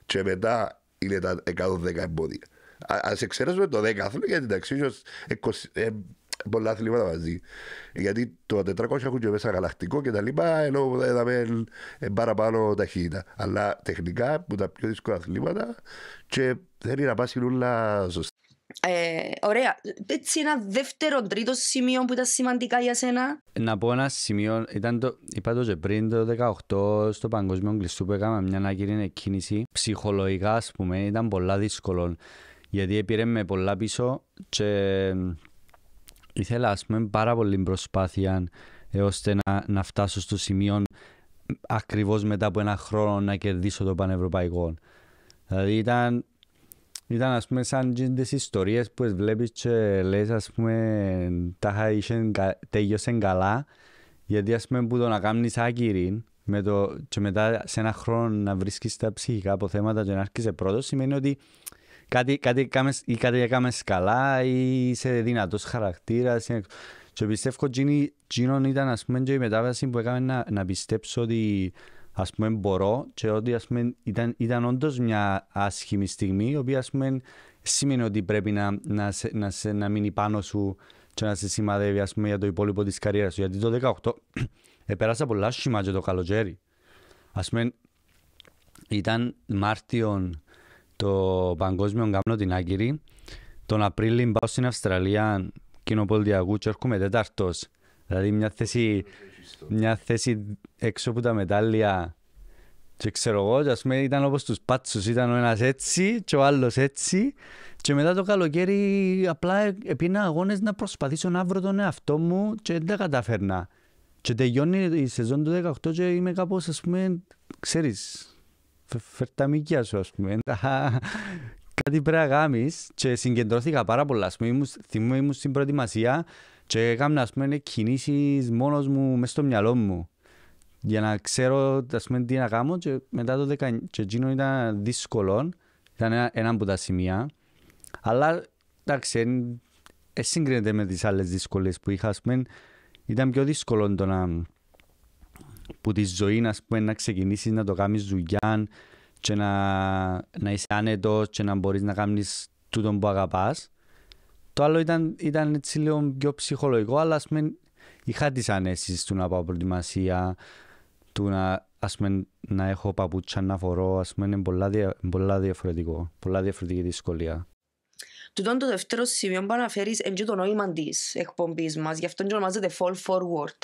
Και μετά είναι τα 110 εμπόδια. Α ας εξαιρέσουμε το 10 άθλημα, γιατί εντάξει, ε, πολλά αθλήματα μαζί. Γιατί το 400 έχουν και μέσα γαλακτικό και τα λοιπά, ενώ είδαμε παραπάνω ταχύτητα. Αλλά τεχνικά που τα πιο δύσκολα αθλήματα και θέλει να πάσει λούλα σωστά. Ε, ωραία. Έτσι ένα δεύτερο, τρίτο σημείο που ήταν σημαντικά για σένα. Να πω ένα σημείο. Ήταν το, είπα το και πριν το 18 στο Παγκόσμιο Κλειστού που έκανα μια ανάγκη εκκίνηση Ψυχολογικά, ας πούμε, ήταν πολλά δύσκολο. Γιατί επήρε με πολλά πίσω και ήθελα ας πούμε πάρα πολύ προσπάθεια ώστε να, να φτάσω στο σημείο ακριβώς μετά από ένα χρόνο να κερδίσω το πανευρωπαϊκό. Δηλαδή ήταν, ήταν ας πούμε σαν τις ιστορίες που βλέπεις και λες ας πούμε τα είχε καλά γιατί ας πούμε που το να κάνεις άκυρη με το, και μετά σε ένα χρόνο να βρίσκεις τα ψυχικά αποθέματα και να άρχισε πρώτος σημαίνει ότι κάτι, κάτι, κάμες, ή κάτι έκαμες καλά ή είσαι δυνατός χαρακτήρας. Και πιστεύω ότι ήταν ας πούμε, η μετάβαση που έκαμε να, να πιστέψω ότι ας πούμε, μπορώ και ότι ας πούμε, ήταν, ήταν όντως μια άσχημη στιγμή η οποία ας πούμε, σημαίνει ότι πρέπει να, να, σε, να, σε, να μείνει πάνω σου και να σε σημαδεύει ας πούμε, για το υπόλοιπο της καριέρας σου. Γιατί το 18 επέρασα πολλά σχήμα και το καλοκαίρι. Ας πούμε, ήταν Μάρτιον το Παγκόσμιο Γάμνο την Άγκυρη. Τον Απρίλιο πάω στην Αυστραλία κοινοπολιτιακού και έρχομαι τέταρτος. Δηλαδή μια θέση, μια θέση έξω από τα μετάλλια και ξέρω εγώ, ας πούμε ήταν όπως τους πάτσους, ήταν ο ένας έτσι και ο άλλος έτσι και μετά το καλοκαίρι απλά επίνα αγώνες να προσπαθήσω να βρω τον εαυτό μου και δεν τα καταφέρνα. Και τελειώνει η σεζόν του 18 και είμαι κάπως ας πούμε, ξέρεις, φερταμικιά σου, ας πούμε. Κάτι πρέπει να κάνεις και συγκεντρώθηκα πάρα πολλά. θυμούμαι ήμουν στην προετοιμασία και έκανα, ας πούμε, κινήσεις μόνος μου μέσα στο μυαλό μου. Για να ξέρω, ας πούμε, τι να κάνω και μετά το 19... Και ήταν δύσκολο. Ήταν ένα, ένα από τα σημεία. Αλλά, εντάξει, συγκρίνεται με τις άλλες δύσκολες που είχα, ας πούμε. Ήταν πιο δύσκολο το να που τη ζωή να, να ξεκινήσεις να το κάνεις δουλειά και να, να είσαι άνετος και να μπορείς να κάνεις τούτο που αγαπάς. Το άλλο ήταν, ήταν έτσι λίγο πιο ψυχολογικό, αλλά ας πούμε είχα τις ανέσει του να πάω προετοιμασία, του να, να έχω παπούτσια να φορώ, ας πούμε είναι πολλά, δια, πολλά διαφορετικό, πολλά διαφορετική δυσκολία τούτο το δεύτερο σημείο που αναφέρεις είναι το νόημα της εκπομπής μας, γι' αυτό και ονομάζεται Fall Forward.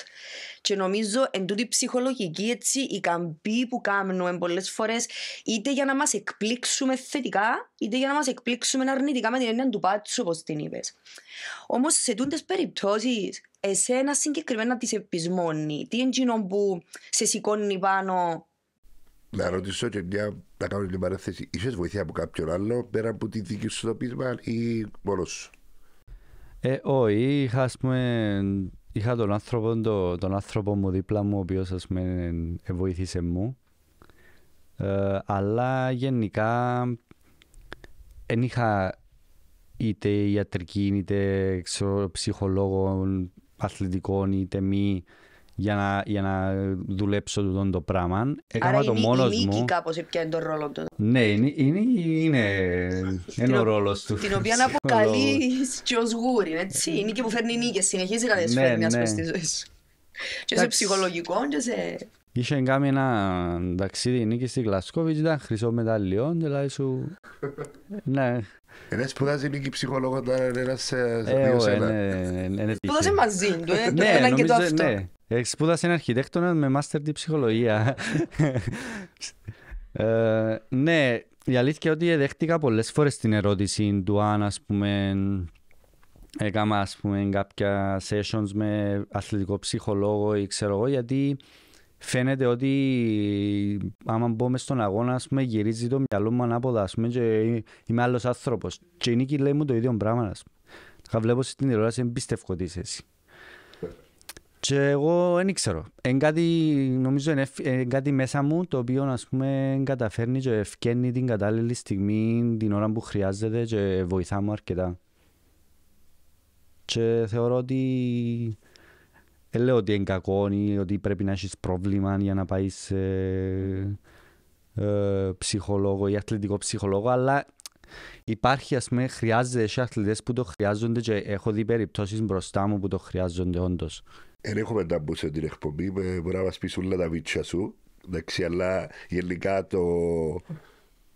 Και νομίζω εν τούτη ψυχολογική έτσι, η καμπή που κάνουμε πολλές φορές, είτε για να μας εκπλήξουμε θετικά, είτε για να μας εκπλήξουμε αρνητικά με την έννοια του πάτσου, όπως την είπες. Όμως σε τούντες περιπτώσεις, εσένα συγκεκριμένα τη επισμόνη, τι εντζήνων που σε σηκώνει πάνω να ρωτήσω και μια, να κάνω την παρένθεση. Είσαι βοηθεία από κάποιον άλλο πέρα από τη δική σου το πείσμα ή μόνος σου. Ε, όχι, είχα, είχα τον, άνθρωπο, τον, τον άνθρωπο μου δίπλα μου, ο οποίος ε, βοήθησε μου. Ε, αλλά γενικά δεν είχα είτε ιατρική, είτε ψυχολόγων, αθλητικών, είτε μη για να, για να δουλέψω τον το πράγμα. Έκανα Άρα το είναι μόνος η νίκη μου. κάπως είναι τον ρόλο του. Ναι, είναι, είναι, είναι, είναι ο ρόλος του. Την οποία αποκαλείς και ως γούρι, έτσι. Η νίκη που φέρνει νίκες, συνεχίζει να τις ναι, φέρνει, ας πούμε, στη ζωή σου. Και σε ψυχολογικό και σε... Είχε κάνει ένα ταξίδι νίκη στη Γλασκόβιτ, ήταν χρυσό μεταλλιό, δηλαδή σου... ναι. Ένα σπουδάζει νίκη ψυχολόγο, τώρα είναι ένας ε, ε, σε ε, ναι, ναι, ναι. Σπουδάζει μαζί του, έναν και το αυτό. Σπούδασε ένα αρχιτέκτονα με μάστερ την ψυχολογία. Ε, ναι, η αλήθεια είναι ότι δέχτηκα πολλές φορές την ερώτηση του αν πούμε έκανα κάποια sessions με αθλητικό ψυχολόγο ή ξέρω εγώ γιατί φαίνεται ότι άμα μπω στον αγώνα πούμε γυρίζει το μυαλό μου ανάποδα πούμε και ε, είμαι άλλος άνθρωπος και η Νίκη λέει μου το ίδιο πράγμα Θα βλέπω στην τηλεόραση εμπιστεύω ότι είσαι εσύ. Και εγώ δεν ξέρω. νομίζω είναι κάτι μέσα μου το οποίο ας πούμε καταφέρνει και ευκένει την κατάλληλη στιγμή, την ώρα που χρειάζεται και βοηθά μου αρκετά. Και θεωρώ ότι δεν λέω ότι είναι κακό ή ότι πρέπει να έχεις πρόβλημα για να πάεις σε ε, ψυχολόγο ή αθλητικό ψυχολόγο, αλλά Υπάρχει, ας πούμε, χρειάζεται εσύ αθλητές που το χρειάζονται και έχω δει περιπτώσεις μπροστά μου που το χρειάζονται όντως. Δεν έχω μετά σε την εκπομπή, ε, μπορεί να μας πεις όλα τα βίτσα σου. Εντάξει, αλλά γενικά το,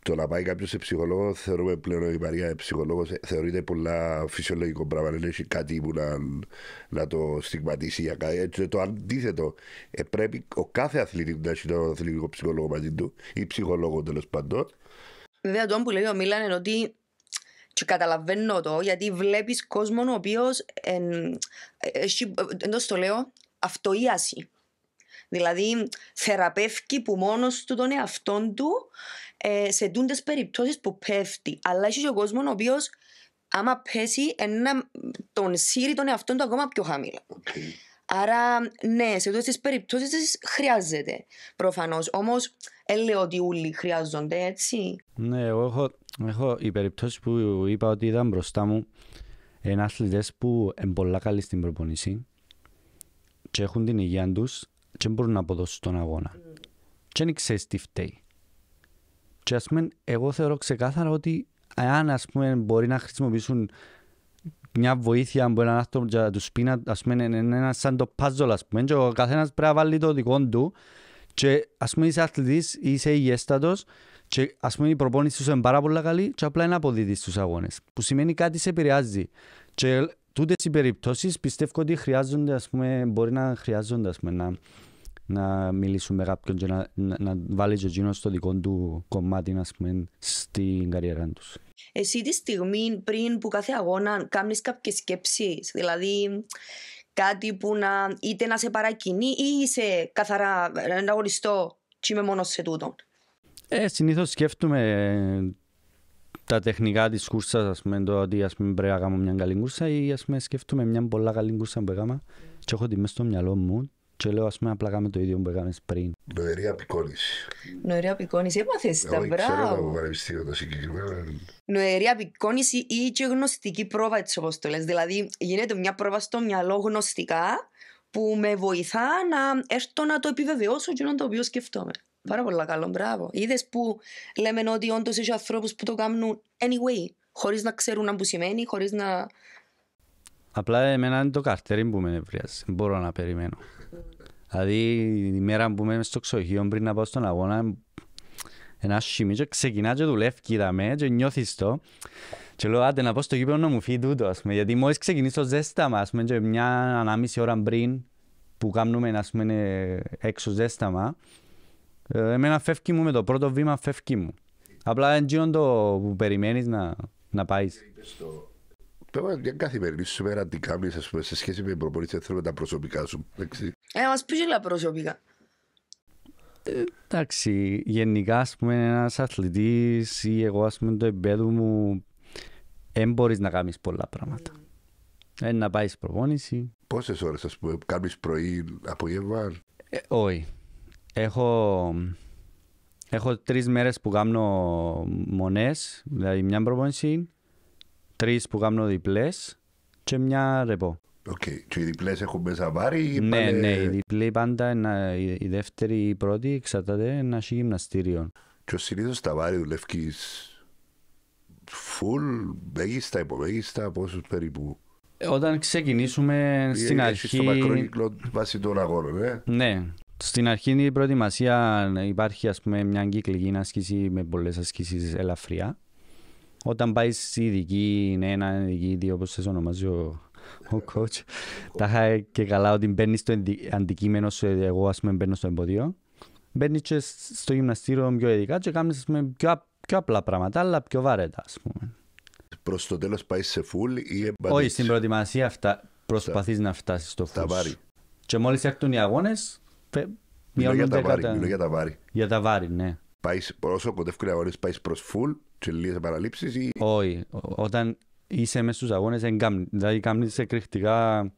το να πάει κάποιος σε ψυχολόγο, θεωρούμε πλέον ότι η Μαρία ψυχολόγος ε, θεωρείται πολλά φυσιολογικό πράγμα. Δεν έχει κάτι που να, να το στιγματίσει για κάτι. Το αντίθετο, ε, πρέπει ο κάθε αθλητής να έχει τον αθλητικό ψυχολόγο μαζί του ή ψυχολόγο τέλος πάντων. Βέβαια, το που λέει ο Μίλαν είναι ότι και καταλαβαίνω το, γιατί βλέπεις κόσμο ο οποίος, εντός το λέω, αυτοίαση. Δηλαδή, θεραπεύει που μόνος του τον εαυτόν του ε, σε τούντες περιπτώσεις που πέφτει. Αλλά έχει ο κόσμο ο οποίος, άμα πέσει, ένα, τον σύρει τον εαυτόν του ακόμα πιο χαμηλά. Άρα, ναι, σε αυτέ τις περιπτώσεις χρειάζεται προφανώς. Όμως, λέω ότι όλοι χρειάζονται έτσι. Ναι, εγώ έχω, έχω οι περιπτώσεις που είπα ότι ήταν μπροστά μου είναι αθλητές που είναι πολλά καλή στην προπονήση και έχουν την υγεία τους και μπορούν να αποδώσουν τον αγώνα. Και δεν ξέρεις τι Και ας πούμε, εγώ θεωρώ ξεκάθαρα ότι αν ας πούμε, μπορεί να χρησιμοποιήσουν μια βοήθεια από έναν άνθρωπο για τους πει ας πούμε είναι ένα σαν το puzzle ας πούμε και ο καθένας πρέπει να βάλει το δικό του και ας πούμε είσαι αθλητής, είσαι υγιέστατος και ας πούμε η προπόνηση σου είναι πάρα πολύ καλή και απλά είναι αποδίδεις στους αγώνες που σημαίνει κάτι σε επηρεάζει και τούτες οι περιπτώσεις πιστεύω ότι χρειάζονται ας πούμε μπορεί να χρειάζονται ας πούμε να, να μιλήσουν με κάποιον και να, να, να βάλει το στο δικό του κομμάτι ας πούμε στην καριέρα τους εσύ τη στιγμή πριν που κάθε αγώνα κάνεις κάποιες σκέψεις, δηλαδή κάτι που να είτε να σε παρακινεί ή είσαι καθαρά ένα ε, οριστό και είμαι μόνος σε τούτο. Ε, σκέφτομαι τα τεχνικά της κούρσας, ας πούμε, το ότι ας πούμε, πρέπει να κάνω μια καλή κούρσα ή ας πούμε, σκέφτομαι μια πολλά καλή κούρσα που έκανα και έχω τη μέσα στο μυαλό μου και λέω ας πούμε απλά κάνουμε το ίδιο που έκανες πριν. Νοερή απεικόνηση. Νοερή απεικόνηση, έπαθες τα μπράβο. Δεν ξέρω από πανεπιστήμιο το συγκεκριμένο. Νοερή απεικόνηση ή και γνωστική πρόβα έτσι όπω το λε. Δηλαδή γίνεται μια πρόβα στο μυαλό γνωστικά που με βοηθά να έρθω να το επιβεβαιώσω και να το οποίο σκεφτόμαι. Πάρα πολύ καλό, μπράβο. Είδες που λέμε ότι όντως έχει ανθρώπους που το κάνουν anyway, χωρίς να ξέρουν αν που σημαίνει, χωρίς να. Απλά εμένα είναι το καρτέρι που με νευριάζει. Μπορώ να περιμένω. Δηλαδή η μέρα που είμαι στο ξοχείο πριν να πάω στον αγώνα ένα σημείο και ξεκινά και δουλεύει είδαμε και νιώθεις το και λέω άντε να πω στο γήπεδο να μου φύγει τούτο ας πούμε γιατί μόλις ξεκινήσει το ζέσταμα ας πούμε και μια ανάμιση ώρα πριν που κάνουμε ας πούμε έξω ζέσταμα εμένα φεύγει μου με το πρώτο βήμα φεύγει μου απλά δεν γίνονται το που περιμένεις να, να πάεις Πέμα μια καθημερινή σου μέρα τι κάνεις σε σχέση με την προπονήσεις θέλω τα προσωπικά σου. Ε, μας πεις όλα προσωπικά. Ε, εντάξει, γενικά ας πούμε ένας αθλητής ή εγώ ας πούμε το επίπεδο μου δεν μπορείς να κάνεις πολλά πράγματα. Ε, να πάεις προπόνηση. Πόσες ώρες ας πούμε, κάνεις πρωί, απόγευμα. Ε, όχι. Έχω Έχω τρεις μέρες που κάνω μονές, δηλαδή μια προπόνηση τρεις που κάνω διπλές και μια ρεπό. Οκ. Okay. Και οι διπλές έχουν μέσα βάρη ή Ναι, πάνε... ναι. Οι διπλές πάντα, η δεύτερη ή η πρώτη εξαρτάται ένα έχει γυμναστήριο. Και ο συνήθως τα βάρη δουλευκείς φουλ, μέγιστα, υπομέγιστα, πόσους περίπου. Ε, όταν ξεκινήσουμε Ή ε, στην αρχή... στο μακρόνυκλο βάσει των αγώνων, ε. Ναι. Στην αρχή είναι η προετοιμασία υπάρχει ας πούμε μια κυκλική άσκηση με πολλές ασκήσεις ελαφριά όταν πάεις στη ειδική, ένα, ναι, ειδική, δύο, όπως σε ονομάζει ο, ο coach, τα είχα και καλά ότι μπαίνεις στο αντικείμενο σου, ε, εγώ ας πούμε μπαίνω στο εμποδίο, μπαίνεις και στο γυμναστήριο πιο ειδικά και κάνεις πιο, πιο απλά πράγματα, αλλά πιο βαρέτα ας πούμε. Προς το τέλος πάεις σε φουλ ή Όχι, στην προετοιμασία φτα... προσπαθείς να φτάσεις στο φουλ. Τα βάρη. Και μόλις έρθουν οι αγώνες, Μιλώ για, τα βάρη, για τα βάρη. ναι. Πάεις, όσο κοντεύουν πάεις προς φουλ λίγες παραλήψεις ή... Όχι. Όταν είσαι μέσα στους αγώνες, δηλαδή κάνεις εκρηκτικά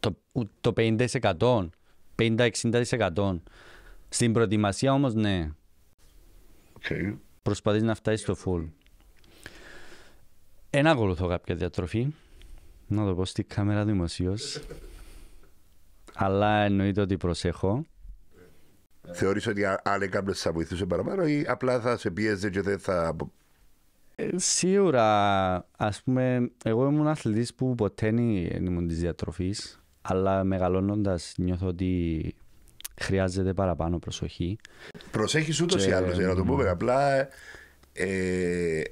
το, το 50%, 50-60%. Στην προετοιμασία όμως ναι. Okay. Προσπαθείς να φτάσεις στο full. Ένα ακολουθώ κάποια διατροφή. Να το πω στη κάμερα δημοσίως. Αλλά εννοείται ότι προσέχω. Θεωρείς ότι αν κάποιος θα βοηθούσε παραπάνω ή απλά θα σε πιέζε και δεν θα... Ε, σίγουρα, ας πούμε, εγώ ήμουν αθλητής που ποτέ δεν ήμουν της διατροφής, αλλά μεγαλώνοντας νιώθω ότι χρειάζεται παραπάνω προσοχή. Προσέχεις ούτως ή άλλως, για να το πούμε, απλά ε,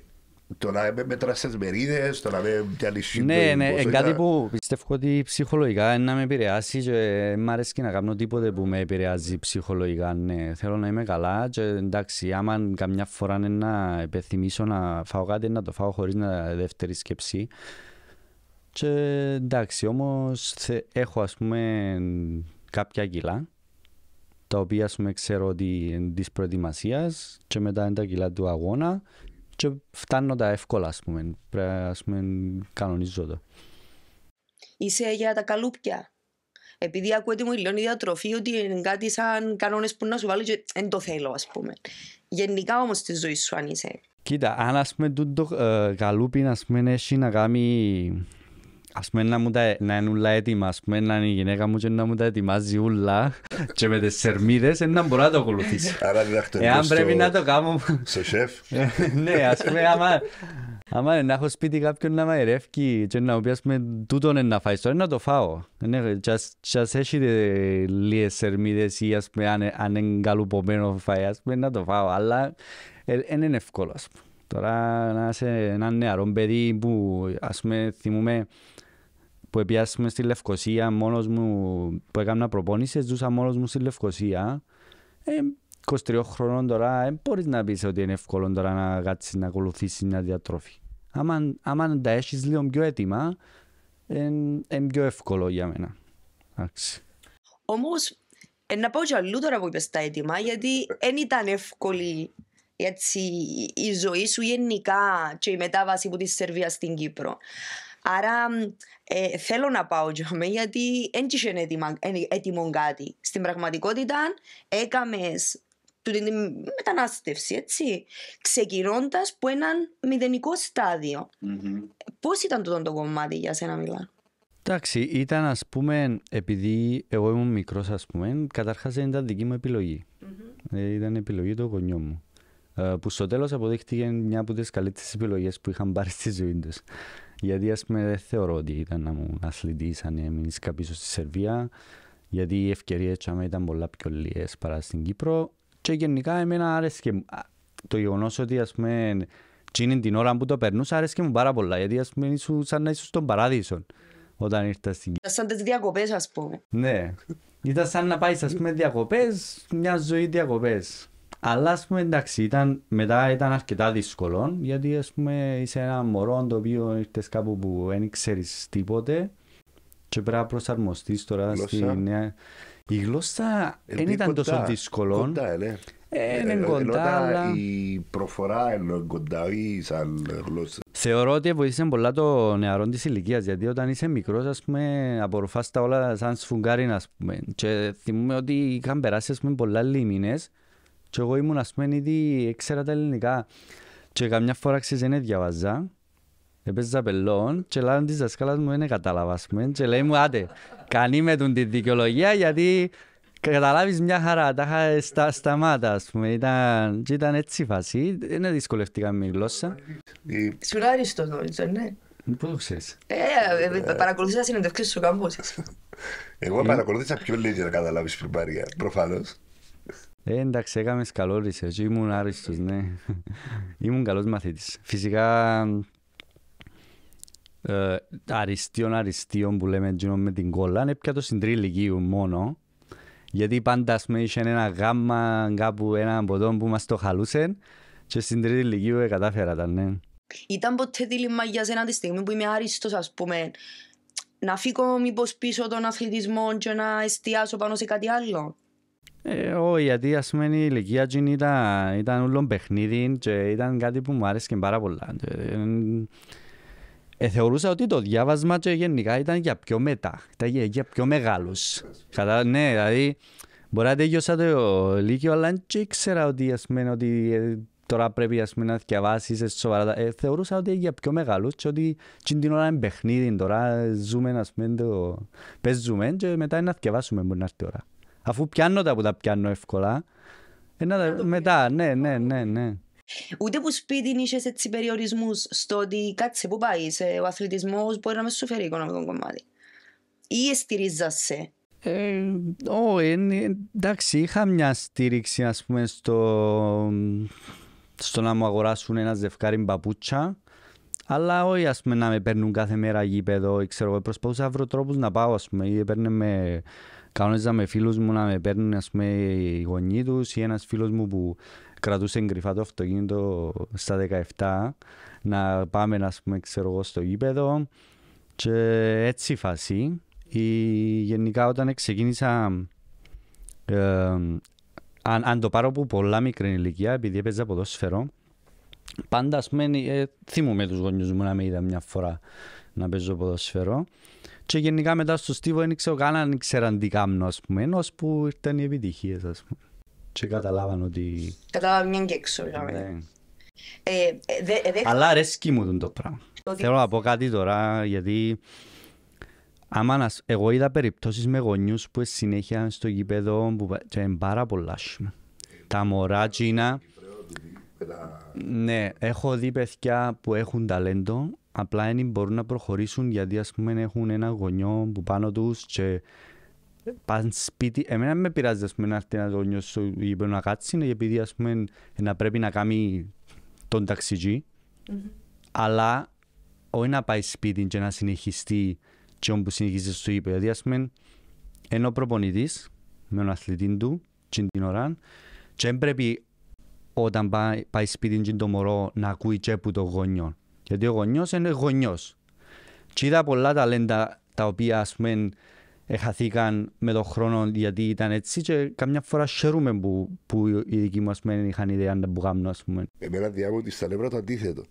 το να μέτρα στι μερίδε, το να με διαλύσει. Ναι, ναι, κάτι που πιστεύω ότι ψυχολογικά είναι να με επηρεάσει και μ' αρέσει και να κάνω τίποτε που με επηρεάζει ψυχολογικά, ναι. Θέλω να είμαι καλά και εντάξει, άμα καμιά φορά είναι να επιθυμήσω να φάω κάτι, να το φάω χωρίς δεύτερη σκέψη. Και εντάξει, όμως έχω ας πούμε κάποια κιλά τα οποία ας πούμε, ξέρω ότι είναι της προετοιμασίας και μετά είναι τα κιλά του αγώνα και φτάνω τα εύκολα, ας πούμε. Πρέπει, ας πούμε, κανονίζω το. Είσαι για τα καλούπια. Επειδή ότι μου η διατροφή ότι είναι κάτι σαν κανόνες που να σου βάλει και δεν το θέλω, ας πούμε. Γενικά όμως τη ζωή σου αν είσαι. Κοίτα, αν ας πούμε το ε, καλούπι ας πούμε, έχει να κάνει Ας πούμε να, μου τα, ε, να είναι ούλα έτοιμα, ας πούμε να είναι η γυναίκα μου και να μου τα ετοιμάζει ούλα και με τις σερμίδες να μπορώ να το ακολουθήσω. Άρα διδακτορικός Εάν πρέπει να το κάνω... Στο σεφ. Ε, ναι, ας πούμε άμα... Άμα να έχω σπίτι κάποιον να μαϊρεύει και να μου πει ας πούμε τούτον να φάεις τώρα να το φάω. Και ας έχει λίες σερμίδες ή ας πούμε αν είναι καλουπομένο φάει ας πούμε να το φάω αλλά ε, είναι εύκολο ας πούμε. Τώρα να είσαι ένα νεαρό παιδί που ας πούμε θυμούμε που επιάσουμε στη Λευκοσία μόνος μου που έκανα προπόνηση, ζούσα μόνος μου στη Λευκοσία. Ε, 23 χρόνων τώρα δεν μπορείς να πεις ότι είναι εύκολο τώρα να κάτσεις να ακολουθήσεις μια διατροφή. Άμα, αν τα έχεις λίγο πιο έτοιμα, είναι πιο εύκολο για μένα. Εντάξει. Όμως, να πω και αλλού τώρα που είπες τα έτοιμα, γιατί δεν ήταν εύκολη έτσι, η ζωή σου γενικά και η μετάβαση που της Σερβίας στην Κύπρο. Άρα ε, θέλω να πάω γιατί δεν είχε έτοιμο κάτι. Στην πραγματικότητα έκαμες την μετανάστευση, έτσι, ξεκινώντας από έναν μηδενικό στάδιο. Mm-hmm. Πώς ήταν το, το κομμάτι για σένα μιλά. Εντάξει, ήταν ας πούμε, επειδή εγώ ήμουν μικρός ας πούμε, καταρχάς δεν ήταν δική μου επιλογή. Mm-hmm. Ε, ήταν επιλογή του γονιού μου. Ε, που στο τέλος αποδείχτηκε μια από τις καλύτερες επιλογές που είχαν πάρει στη ζωή τους. Γιατί, ας πούμε, δεν θεωρώ ότι ήταν να μου αθλητής αν έμεινες πίσω στη Σερβία, γιατί οι ευκαιρίες τσάμε ήταν πολλά πιο λίγες παρά στην Κύπρο. Και γενικά, εμένα άρεσε και το γεγονός ότι, ας πούμε, τσίνη την ώρα που το περνούσα, άρεσε και μου πάρα πολλά. Γιατί, ας πούμε, ήσουν σαν να ήσουν στον παράδεισο όταν ήρθα στην Κύπρο. Σαν τις διακοπές, ας πούμε. Ναι. Ήταν σαν να πάεις, ας πούμε, διακοπές, μια ζωή διακοπές. Αλλά ας πούμε εντάξει, ήταν, μετά ήταν αρκετά δύσκολο γιατί ας πούμε είσαι ένα μωρό το οποίο ήρθες κάπου που δεν ξέρεις τίποτε και πρέπει να προσαρμοστείς τώρα γλώσσα. στη νέα... Η γλώσσα δεν ε, ήταν τόσο δύσκολο. Κοντά, ε, ναι. Ε, ε είναι κοντά, αλλά... Η προφορά είναι κοντά ή σαν γλώσσα. Θεωρώ ότι βοήθησε πολλά το νεαρό της ηλικίας. Γιατί όταν είσαι μικρός, ας πούμε, απορροφάς τα όλα σαν σφουγγάρι, ας πούμε. Και θυμούμε ότι είχαν περάσει ας πούμε, πολλά λίμινες και εγώ ήμουν, ας πούμε, ήδη ήξερα τα ελληνικά. Και καμιά φορά ξέρεις, δεν διαβαζά. Έπαιζα πελών και λένε της δασκάλας μου δεν κατάλαβα, ας πούμε. Και λέει μου, άντε, κανεί με τον τη δικαιολογία γιατί καταλάβεις μια χαρά, τα είχα στα, σταμάτα, ας πούμε. Ήταν, και ήταν έτσι η φασή, δεν δυσκολευτήκα με η γλώσσα. Σου λάρεις το νόησα, ναι. Πού το ξέρεις. Ε, ε, ε, ε παρακολουθήσα συνεντευξίες σου Εγώ παρακολουθήσα πιο λίγη να καταλάβεις πριν πάρει, προφανώς. Ε, εντάξει, έκαμε καλό Ήμουν άριστος, ναι. Ήμουν καλός μαθητής. Φυσικά, ε, αριστείων αριστείων που λέμε με την κόλλα, είναι πια το συντριλικίου μόνο. Γιατί πάντα, ας πούμε, είχε ένα γάμμα κάπου, ένα ποτό που μας το χαλούσε και στην τρίτη ηλικία ε, κατάφερα τα, ναι. Ήταν ποτέ δίλημα για σένα τη στιγμή που είμαι άριστος, ας πούμε, να φύγω μήπως πίσω των αθλητισμών και να εστιάσω πάνω σε κάτι άλλο όχι, ε, γιατί ας πούμε η ηλικία του ήταν, ήταν όλο παιχνίδι και ήταν κάτι που μου άρεσε πάρα πολλά. Ε, ε, θεωρούσα ότι το διάβασμα και γενικά ήταν για πιο μετά, για, πιο μεγάλους. ναι, δηλαδή μπορεί να τέγιωσα το λύκειο, αλλά δεν ήξερα ότι, τώρα πρέπει ας πούμε, να διαβάσεις σοβαρά. θεωρούσα ότι για πιο μεγάλους και ότι την ώρα είναι παιχνίδι τώρα, ζούμε, ας πούμε, το... παίζουμε και μετά να διαβάσουμε μπορεί να έρθει η ώρα. Αφού πιάνω τα που τα πιάνω εύκολα. Ένα, ε, μετά, ναι, ναι, ναι, ναι. Ούτε που σπίτι είσαι έτσι περιορισμούς στο ότι κάτσε που πάει. Ο αθλητισμός μπορεί να μες σου φέρει οικονομικό κομμάτι. Ή στηρίζασαι. Ε, ό, ε, ναι, εντάξει, είχα μια στήριξη ας πούμε στο, στο να μου αγοράσουν ένα ζευκάρι μπαπούτσα αλλά όχι ας πούμε να με παίρνουν κάθε μέρα γήπεδο ή ξέρω, προσπαθούσα να βρω τρόπους να πάω ας πούμε ή έπαιρνε με κανόνιζα με φίλους μου να με παίρνουν ας πούμε, οι γονείς τους ή ένας φίλος μου που κρατούσε εγκρυφά το αυτοκίνητο στα 17 να πάμε ας πούμε, ξέρω εγώ, στο γήπεδο και έτσι η φάση. Η, γενικά όταν ξεκίνησα ε, αν, το πάρω από πολλά μικρή ηλικία επειδή έπαιζα ποδόσφαιρο πάντα ας ε, θυμούμαι τους γονείς μου να με είδα μια φορά να παίζω ποδόσφαιρο και γενικά μετά στο Στίβο δεν ξέρω καν αν ήξεραν τι πούμε, ενώ που ήρθαν οι επιτυχίες, ας πούμε. Και καταλάβαν ότι... Καταλάβαν και έξω, ναι. λέμε. Ε, ε, ε, Αλλά αρέσκει μου το πράγμα. Θέλω να πω κάτι τώρα, γιατί... Άμα εγώ είδα περιπτώσεις με γονιούς που συνέχεια στο γήπεδο που είναι πάρα πολλά Τα μωρά τσίνα... Ναι, έχω δει παιδιά που έχουν ταλέντο απλά δεν μπορούν να προχωρήσουν γιατί ας πούμε έχουν ένα γονιό που πάνω τους και πάνε σπίτι. Εμένα με πειράζει ας πούμε, να έρθει ένα γονιό στο γήπεδο να κάτσει επειδή ας πούμε να πρέπει να κάνει τον ταξιτζή mm-hmm. αλλά όχι να πάει σπίτι και να συνεχιστεί και όπου συνεχίζεις στο γήπεδο. Δηλαδή ας πούμε ενώ προπονητής με τον αθλητή του και την ώρα και δεν πρέπει όταν πάει, πάει σπίτι και το μωρό να ακούει και από το γονιό. Γιατί ο γονιός είναι γονιός. Και είδα πολλά ταλέντα τα οποία ας πούμε εχαθήκαν με τον χρόνο γιατί ήταν έτσι και καμιά φορά χαιρούμε που, που οι δικοί μου ας πούμε είχαν ιδέα να που κάνουν ας πούμε. Εμένα διάβουν τη το αντίθετο.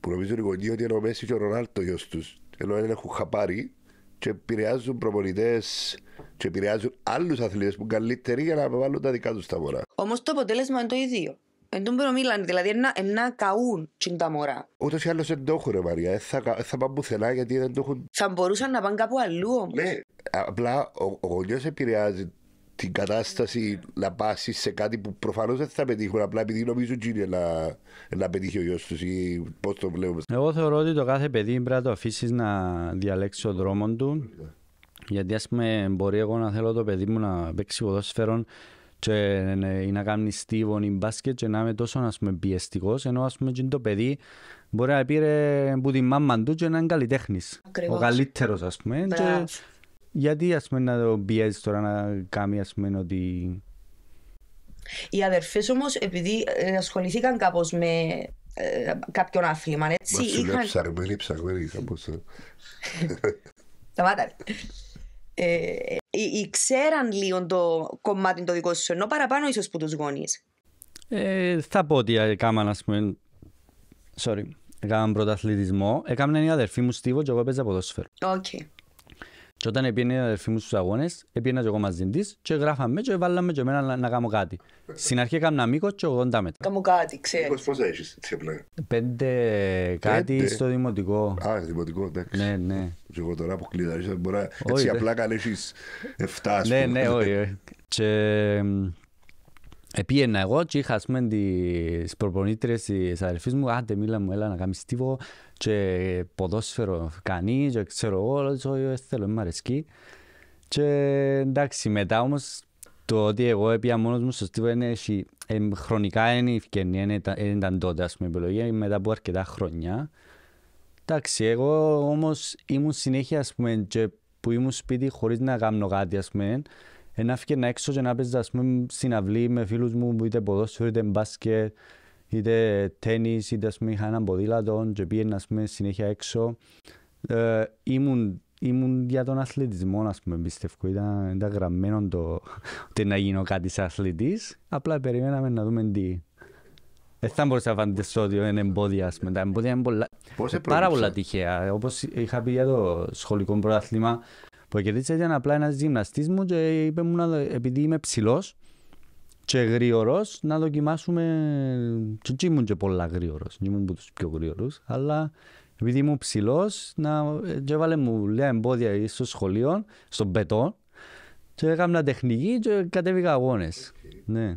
Που νομίζω οι γονείς ότι είναι ο Μέση και ο Ρονάλτο γιος τους. Ενώ δεν έχουν χαπάρει και επηρεάζουν προπονητές και επηρεάζουν άλλους αθλητές που καλύτεροι για να βάλουν τα δικά τους τα μωρά. Όμως το αποτέλεσμα είναι το ίδιο. Εν τον μίλαν, ναι, δηλαδή ένα ένα καούν στην τα μωρά. Ούτως ή άλλως δεν το έχουν ρε Μαρία, ε, θα, θα πάνε πουθενά γιατί δεν το έχουν... Θα μπορούσαν να πάνε κάπου αλλού όμως. Ναι, απλά ο, ο γονιός επηρεάζει την κατάσταση να πάσει σε κάτι που προφανώς δεν θα πετύχουν. Απλά επειδή νομίζουν ότι είναι να, να πετύχει ο γιος τους ή πώς το βλέπουμε. Εγώ θεωρώ ότι το κάθε παιδί πρέπει να το αφήσεις να διαλέξει ο δρόμο του. Ναι. Γιατί ας πούμε, μπορεί εγώ να θέλω το παιδί μου να παίξει ποδόσφαιρο και ναι, να κάνεις στίβον ή μπάσκετ και να είμαι τόσο ας πούμε, πιεστικός ενώ ας πούμε το παιδί μπορεί να πήρε που τη μάμα του και να είναι καλλιτέχνης ο καλύτερος ας πούμε και... γιατί ας πούμε να το πιέζεις τώρα να κάνει ας πούμε ότι οι αδερφές όμως επειδή ε, ασχοληθήκαν κάπως με ε, κάποιον αθλήμα έτσι σου λέει ψαγμένοι ψαγμένοι κάπως Σταμάτα ε. Ε, ε, ε, ξέραν λίγο το κομμάτι το δικό σου, ενώ παραπάνω ίσω που τους γονείς. θα πω ότι έκαναν, ας πούμε, sorry, έκαναν πρωταθλητισμό, έκαναν οι αδερφή μου στίβο και εγώ έπαιζα ποδόσφαιρο. Okay. Και όταν πήγαινε οι αδερφοί μου στους αγώνες, πήγαινα και εγώ μαζί της και γράφαμε και βάλαμε και εμένα να, κάνω κάτι. Στην αρχή έκανα μήκος και 80 μέτρα. Κάμω κάτι, ξέρεις. Πώς έχεις, τι απλά. Πέντε κάτι στο δημοτικό. Α, δημοτικό, εντάξει. Ναι, ναι. Και εγώ τώρα που κλειδαρίζω, μπορεί να έτσι απλά καλέσεις 7, Ναι, ναι, όχι. Και Επίαινα εγώ και είχα ας πούμε τις προπονήτρες της αδερφής μου, άντε μίλα μου, έλα να κάνεις τίποτα και ποδόσφαιρο κανεί και ξέρω εγώ, όχι θέλω, μ' αρεσκεί. Και εντάξει, μετά όμως το ότι εγώ έπια μόνος μου στο στίβο είναι ε, χρονικά είναι ευκαιρία, δεν ήταν τότε ας πούμε επιλογή, μετά από αρκετά χρόνια. Εντάξει, εγώ όμως ήμουν συνέχεια ας πούμε και που ήμουν σπίτι χωρίς να κάνω κάτι ας πούμε. Ένα ε, έξω και να παίζα ας πούμε στην αυλή με φίλους μου που είτε ποδόσφαιρο είτε μπάσκετ είτε τέννις, είτε ας πούμε είχα έναν ποδήλατο και πήγαινα πούμε συνέχεια έξω. Ε, ήμουν, ήμουν για τον αθλητισμό ας πούμε πιστεύω, ήταν, ήταν γραμμένο το ότι να γίνω κάτι σε αθλητής, απλά περιμέναμε να δούμε τι. Δεν θα μπορούσα να φανταστώ ότι είναι εμπόδια, ας πούμε. Τα εμπόδια είναι πολλά, ε, πάρα πολλά τυχαία. Όπως είχα πει για το σχολικό πρωτάθλημα, που κερδίτσα ήταν απλά ένας γυμναστής μου και είπε μου να, επειδή είμαι ψηλός, και γρήγορος, να δοκιμάσουμε. τι ήμουν και πολλά γρήγορος, ήμουν από τους πιο γρήγορους. αλλά επειδή ήμουν ψηλός να... έβαλε μου λίγα εμπόδια στο σχολείο, στον πετό, και έκανα τεχνική και κατέβηκα αγώνες. Ναι.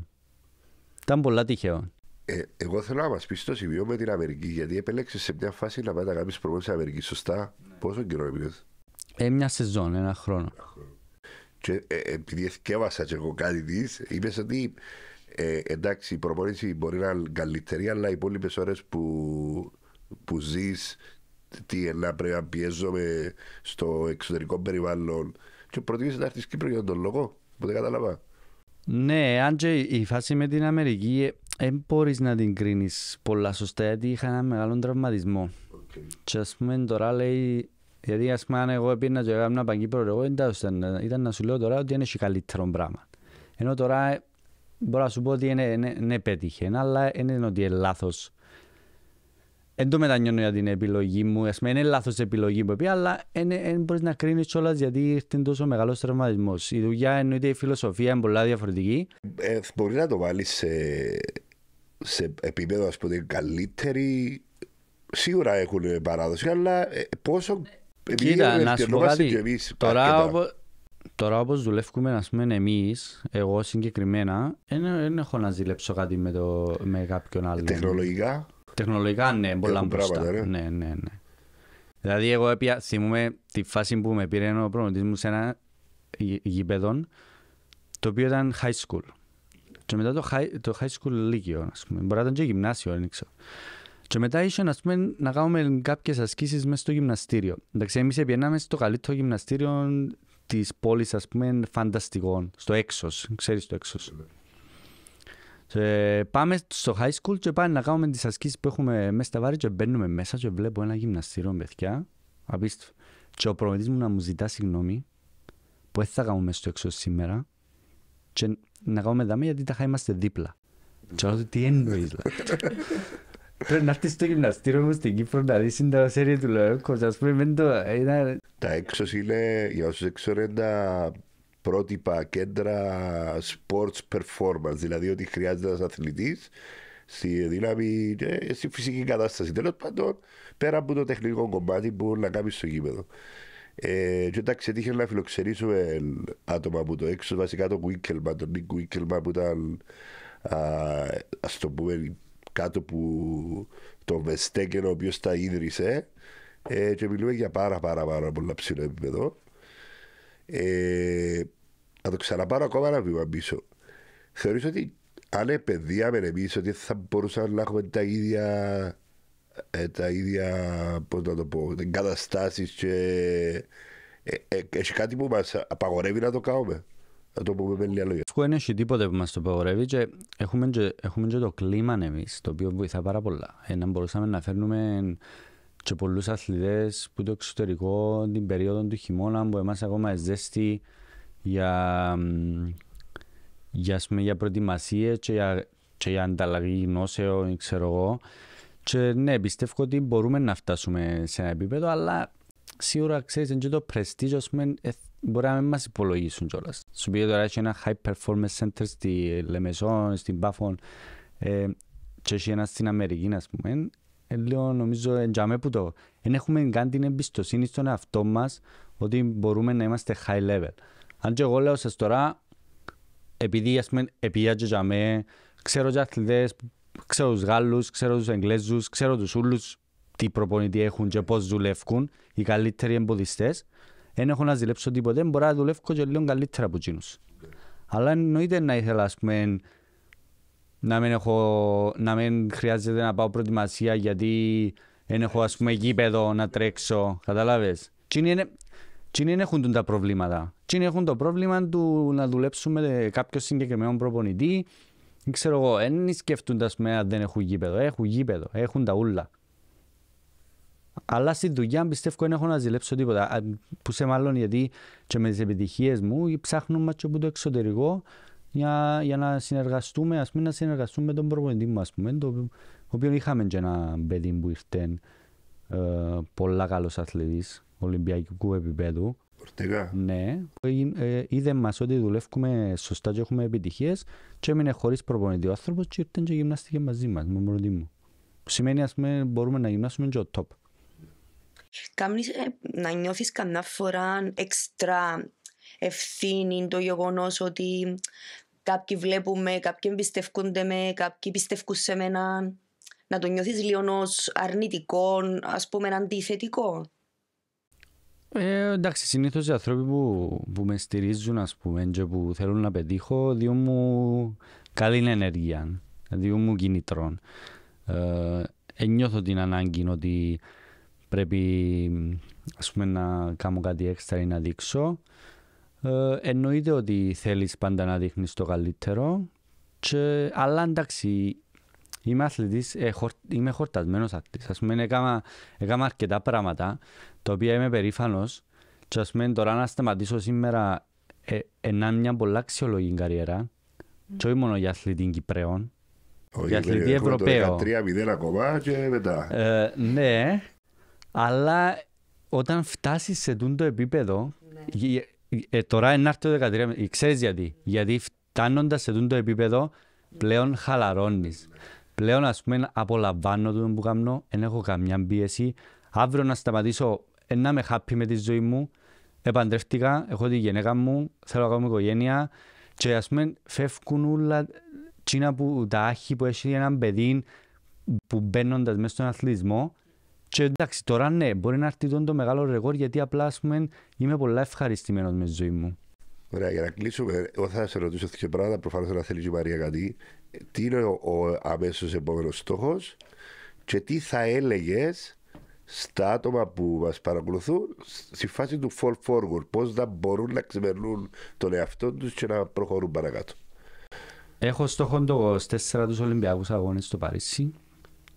Ήταν πολλά τυχαία. Ε, εγώ θέλω να μας πεις το σημείο με την Αμερική, γιατί επέλεξες σε μια φάση να πάει να κάνεις στην Αμερική. Σωστά, ναι. πόσο καιρό έπαιξε. Ε, μια σεζόν, Ένα χρόνο και, ε, ε, επειδή σκέβασα και εγώ κάτι της, είπες ότι ε, εντάξει, η προπόνηση μπορεί να είναι καλύτερη, αλλά οι υπόλοιπες ώρες που, που ζεις, τι να πρέπει να πιέζομαι στο εξωτερικό περιβάλλον. Και προτίμησε να έρθεις Κύπρο για τον λόγο, που δεν κατάλαβα. Ναι, αν και η φάση με την Αμερική δεν ε, μπορείς να την κρίνεις πολλά σωστά γιατί είχα ένα μεγάλο τραυματισμό. Okay. Και ας πούμε τώρα λέει γιατί ας πούμε αν εγώ πήγαινα να έκανα ένα εγώ ήταν, ήταν να σου λέω τώρα ότι είναι καλύτερο πράγμα. Ενώ τώρα ε, μπορώ να σου πω ότι είναι, είναι, είναι πέτυχε, ναι, αλλά είναι ότι είναι λάθος. Δεν το μετανιώνω για την επιλογή μου. Ας πούμε, είναι λάθος επιλογή που αλλά δεν μπορείς να κρίνεις όλα γιατί ήρθε τόσο μεγάλος τραυματισμός. Η δουλειά εννοείται η φιλοσοφία είναι πολλά διαφορετική. Ε, μπορεί να το βάλεις σε, σε επίπεδο ας πούμε καλύτερη σίγουρα έχουν παράδοση, αλλά ε, πόσο Κοίτα, να σου πω κάτι. Τώρα, όπω όπως δουλεύουμε ας πούμε εμείς, εγώ συγκεκριμένα, δεν έχω να ζηλέψω κάτι με, το, με κάποιον άλλο. Τεχνολογικά. Τεχνολογικά ναι, πολλά μπροστά. Ναι, ναι, ναι. Δηλαδή εγώ έπια, θυμούμαι τη φάση που με πήρε ο προγραμματής μου σε ένα γηπέδο, το οποίο ήταν high school. Και μετά το high, το high school λύκειο, ας πούμε. Μπορεί να ήταν και γυμνάσιο, δεν ξέρω. Και μετά είχε πούμε, να κάνουμε κάποιες ασκήσεις μέσα στο γυμναστήριο. Εντάξει, εμείς επειδή στο καλύτερο γυμναστήριο της πόλης, ας πούμε, φανταστικών, στο έξω, ξέρεις το έξω. Ναι. πάμε στο high school και πάμε να κάνουμε τις ασκήσεις που έχουμε μέσα στα βάρη και μπαίνουμε μέσα και βλέπω ένα γυμναστήριο, παιδιά, απίστευτο. Και ο προμηθευτή μου να μου ζητά συγγνώμη που θα κάνουμε στο έξω σήμερα και να κάνουμε δάμε γιατί τα είμαστε δίπλα. τι εννοείς. Πρέπει να έρθει στο γυμναστήριο μου στην Κύπρο να δεις τα σέρια του Λαρόκος. Ας πούμε μεν το... Τα έξω είναι, για όσους έξω είναι τα πρότυπα κέντρα sports performance. Δηλαδή ότι χρειάζεται ένας αθλητής στη δύναμη, και στη φυσική κατάσταση. Τέλος πάντων, πέρα από το τεχνικό κομμάτι που να κάνει στο γήπεδο. Ε, και όταν ξετύχε να φιλοξενήσουμε άτομα από το έξω, βασικά τον Κουίκελμα, τον Νίκ Κουίκελμα που ήταν, α, ας το πούμε, κάτω που το Μεστέκεν ο οποίος τα ίδρυσε ε, και μιλούμε για πάρα πάρα πάρα πολλά ψηλό επίπεδο ε, να το ξαναπάρω ακόμα ένα βήμα πίσω θεωρείς ότι αν επενδύαμε εμείς ότι θα μπορούσαμε να έχουμε τα ίδια ε, τα ίδια πώς να το πω εγκαταστάσεις και ε, ε, ε, έχει κάτι που μας απαγορεύει να το κάνουμε θα το πω με λίγα λόγια. Φού δεν έχει τίποτε που μας το παγορεύει και έχουμε, και έχουμε και το κλίμα εμείς, το οποίο βοηθά πάρα πολλά. Ε, να μπορούσαμε να φέρνουμε και πολλούς αθλητές που το εξωτερικό την περίοδο του χειμώνα που εμάς ακόμα ζέστη για, για, πούμε, για προετοιμασία και για, και για ανταλλαγή γνώσεων, ξέρω εγώ. Και ναι, πιστεύω ότι μπορούμε να φτάσουμε σε ένα επίπεδο, αλλά σίγουρα ξέρεις, και το πρεστίζ, ας πούμε, ε, μπορεί να μην μας υπολογίσουν κιόλας. Σου πει τώρα έχει ένα high performance center στη Λεμεσόν, στην Πάφον ε, και έχει ένα στην Αμερική, ας πούμε. Ε, λέω, νομίζω, εντιαμε που το... Εν έχουμε καν την εμπιστοσύνη στον εαυτό μας ότι μπορούμε να είμαστε high level. Αν και εγώ λέω σας τώρα, επειδή ας πούμε επειδή για ξέρω και αθλητές, ξέρω τους Γάλλους, ξέρω τους Εγγλέζους, ξέρω τους ούλους τι προπονητή έχουν και πώς δουλεύουν, οι καλύτεροι εμποδιστές δεν έχω να ζηλέψω τίποτε, μπορώ να δουλεύω και λίγο καλύτερα από εκείνους. Αλλά εννοείται να ήθελα, πούμε, να μην, έχω, να μην χρειάζεται να πάω προετοιμασία γιατί δεν έχω ας πούμε γήπεδο να τρέξω, καταλάβες. Τι είναι έχουν τα προβλήματα. Τι έχουν το πρόβλημα του να δουλέψουμε κάποιο συγκεκριμένο προπονητή. Ξέρω εγώ, δεν σκέφτονται τα πούμε αν δεν έχουν γήπεδο. Έχουν γήπεδο, έχουν τα ούλα. Αλλά στη δουλειά πιστεύω δεν έχω να ζηλέψω τίποτα. Που σε μάλλον γιατί και με τις επιτυχίες μου ψάχνουμε μα από το εξωτερικό για, για να συνεργαστούμε, ας πούμε, να συνεργαστούμε με τον προπονητή μου, ας πούμε, το οποίο είχαμε και ένα παιδί που ήρθε ε, πολλά καλός αθλητής ολυμπιακού επίπεδου. Πορτεγά. Ναι. Ε, ε, είδε μας ότι δουλεύουμε σωστά και έχουμε επιτυχίες και έμεινε χωρίς προπονητή ο άνθρωπος και ήρθε και γυμνάστηκε μαζί μας, με προπονητή μου. σημαίνει, ας πούμε, μπορούμε να γυμνάσουμε και ο τόπο κάνεις, ε, να νιώθεις καμιά φορά εξτρά ευθύνη το γεγονός ότι κάποιοι βλέπουμε, κάποιοι εμπιστευκούνται με, κάποιοι πιστεύουν σε μένα. Να το νιώθεις λίγο ως αρνητικό, ας πούμε αντιθετικό. Ε, εντάξει, συνήθως οι άνθρωποι που, που με στηρίζουν, πούμε, και που θέλουν να πετύχω, δύο μου καλή ενέργεια, δύο μου κινητρών. Ε, ε, νιώθω την ανάγκη ότι πρέπει ας πούμε, να κάνω κάτι έξτρα ή να δείξω. Ε, εννοείται ότι θέλεις πάντα να δείχνεις το καλύτερο, και, αλλά εντάξει, είμαι αθλητής, ε, χορ, είμαι χορτασμένος αθλητής. Ας πούμε, έκανα, έκανα αρκετά πράγματα, τα οποία είμαι περήφανος και ας πούμε τώρα να σταματήσω σήμερα ε, ε, μια πολύ αξιολογή καριέρα και όχι μόνο για αθλητή Κυπρέων, για αθλητή Ευρωπαίο. 13-0 ακόμα και μετά. Ε, ναι, αλλά όταν φτάσεις σε το επίπεδο. Ναι. Ε, ε, τώρα είναι άρθρο 13. Ε, Ξέρεις γιατί. Γιατί φτάνοντας σε το επίπεδο, πλέον χαλαρώνεις. Πλέον, ας πούμε, απολαμβάνω το που κάνω, δεν έχω καμιά πίεση. Αύριο να σταματήσω, να είμαι happy με τη ζωή μου. Επαντρεύτηκα, έχω τη γυναίκα μου, θέλω να κάνω οικογένεια. Και ας πούμε, φεύγουν όλα τσίνα που, τα άχη που έχει έναν παιδί που μπαίνοντας μέσα στον αθλητισμό, και εντάξει, τώρα ναι, μπορεί να έρθει τον το μεγάλο ρεκόρ γιατί απλά πούμε, είμαι πολύ ευχαριστημένος μες τη ζωή μου. Ωραία, για να κλείσουμε, εγώ θα σε ρωτήσω και πράγματα, προφανώς να θέλει η Μαρία κάτι. Τι είναι ο, ο αμέσως επόμενος στόχος και τι θα έλεγες στα άτομα που μας παρακολουθούν στη φάση του fall forward, πώς θα μπορούν να ξεπερνούν τον εαυτό τους και να προχωρούν παρακάτω. Έχω στόχο το 4 τους Ολυμπιακούς Αγώνες στο Παρίσι.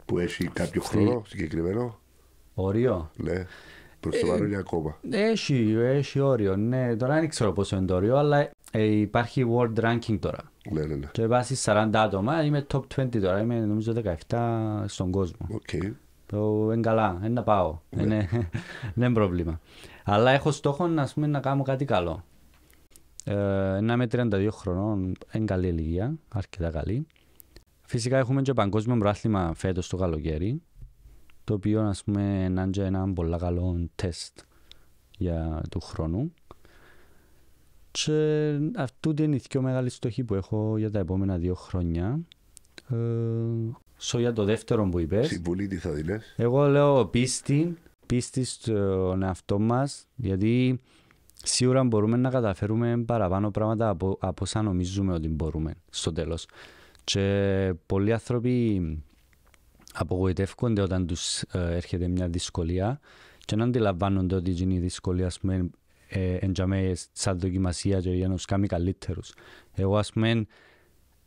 Που έχει κάποιο χρόνο συγκεκριμένο. Όριο. Ναι. Προς το παρόν ε, ακόμα. Έχει, έχει όριο. Ναι, τώρα δεν ξέρω πόσο είναι το όριο, αλλά ε, υπάρχει world ranking τώρα. Ναι, ναι, ναι. Και βάσει 40 άτομα, είμαι top 20 τώρα, είμαι νομίζω 17 στον κόσμο. Okay. Το είναι καλά, είναι να πάω. Ναι. Είναι, δεν είναι πρόβλημα. Αλλά έχω στόχο να, πούμε, να κάνω κάτι καλό. Ε, να είμαι 32 χρονών, είναι καλή ηλικία, αρκετά καλή. Φυσικά έχουμε και παγκόσμιο μπράθλημα φέτος το καλοκαίρι το οποίο ας πούμε είναι ένα πολύ καλό τεστ για του χρόνου και αυτού είναι η πιο μεγάλη στόχη που έχω για τα επόμενα δύο χρόνια ε, για το δεύτερο που είπες Συμβουλή τι θα δηλες Εγώ λέω πίστη πίστη στον εαυτό μας γιατί σίγουρα μπορούμε να καταφέρουμε παραπάνω πράγματα από, από όσα νομίζουμε ότι μπορούμε στο τέλος και πολλοί άνθρωποι απογοητεύονται όταν τους ε, έρχεται μια δυσκολία και να αντιλαμβάνονται ότι είναι η δυσκολία ας πούμε, ε, σαν δοκιμασία και για να τους κάνει καλύτερους. Εγώ ας πούμε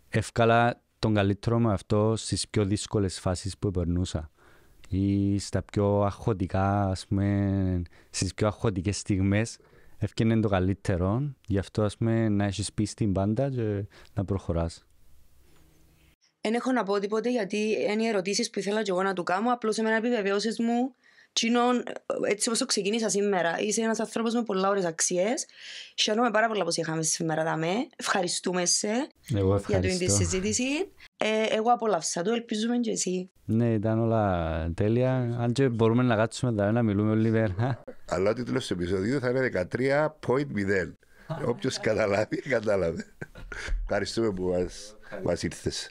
εύκολα τον καλύτερο με αυτό στις πιο δύσκολες φάσεις που περνούσα ή στα πιο αγχωτικά, ας πούμε, στις πιο αγχωτικές στιγμές έφτιανε το καλύτερο, γι' αυτό ας πούμε να έχεις πει στην πάντα και να προχωράς. Δεν έχω να πω τίποτε γιατί είναι οι ερωτήσεις που ήθελα και εγώ να του κάνω. Απλώς εμένα επιβεβαίωση μου Τσινόν, ε, έτσι όπως το ξεκίνησα σήμερα, είσαι ένας άνθρωπος με πολλά ωραίες αξίες. Χαίρομαι πάρα πολύ που είχαμε σήμερα. Δαμέ. Ευχαριστούμε σε για την συζήτηση. Ε, εγώ απόλαυσα το, ελπίζουμε και εσύ. Ναι, ήταν όλα τέλεια. Αν και μπορούμε να κάτσουμε εδώ να μιλούμε όλη μέρα. Αλλά ο τίτλος του επεισοδίου θα είναι 13.0. Όποιος καταλάβει, κατάλαβε. Ευχαριστούμε που μας, μας ήρθες.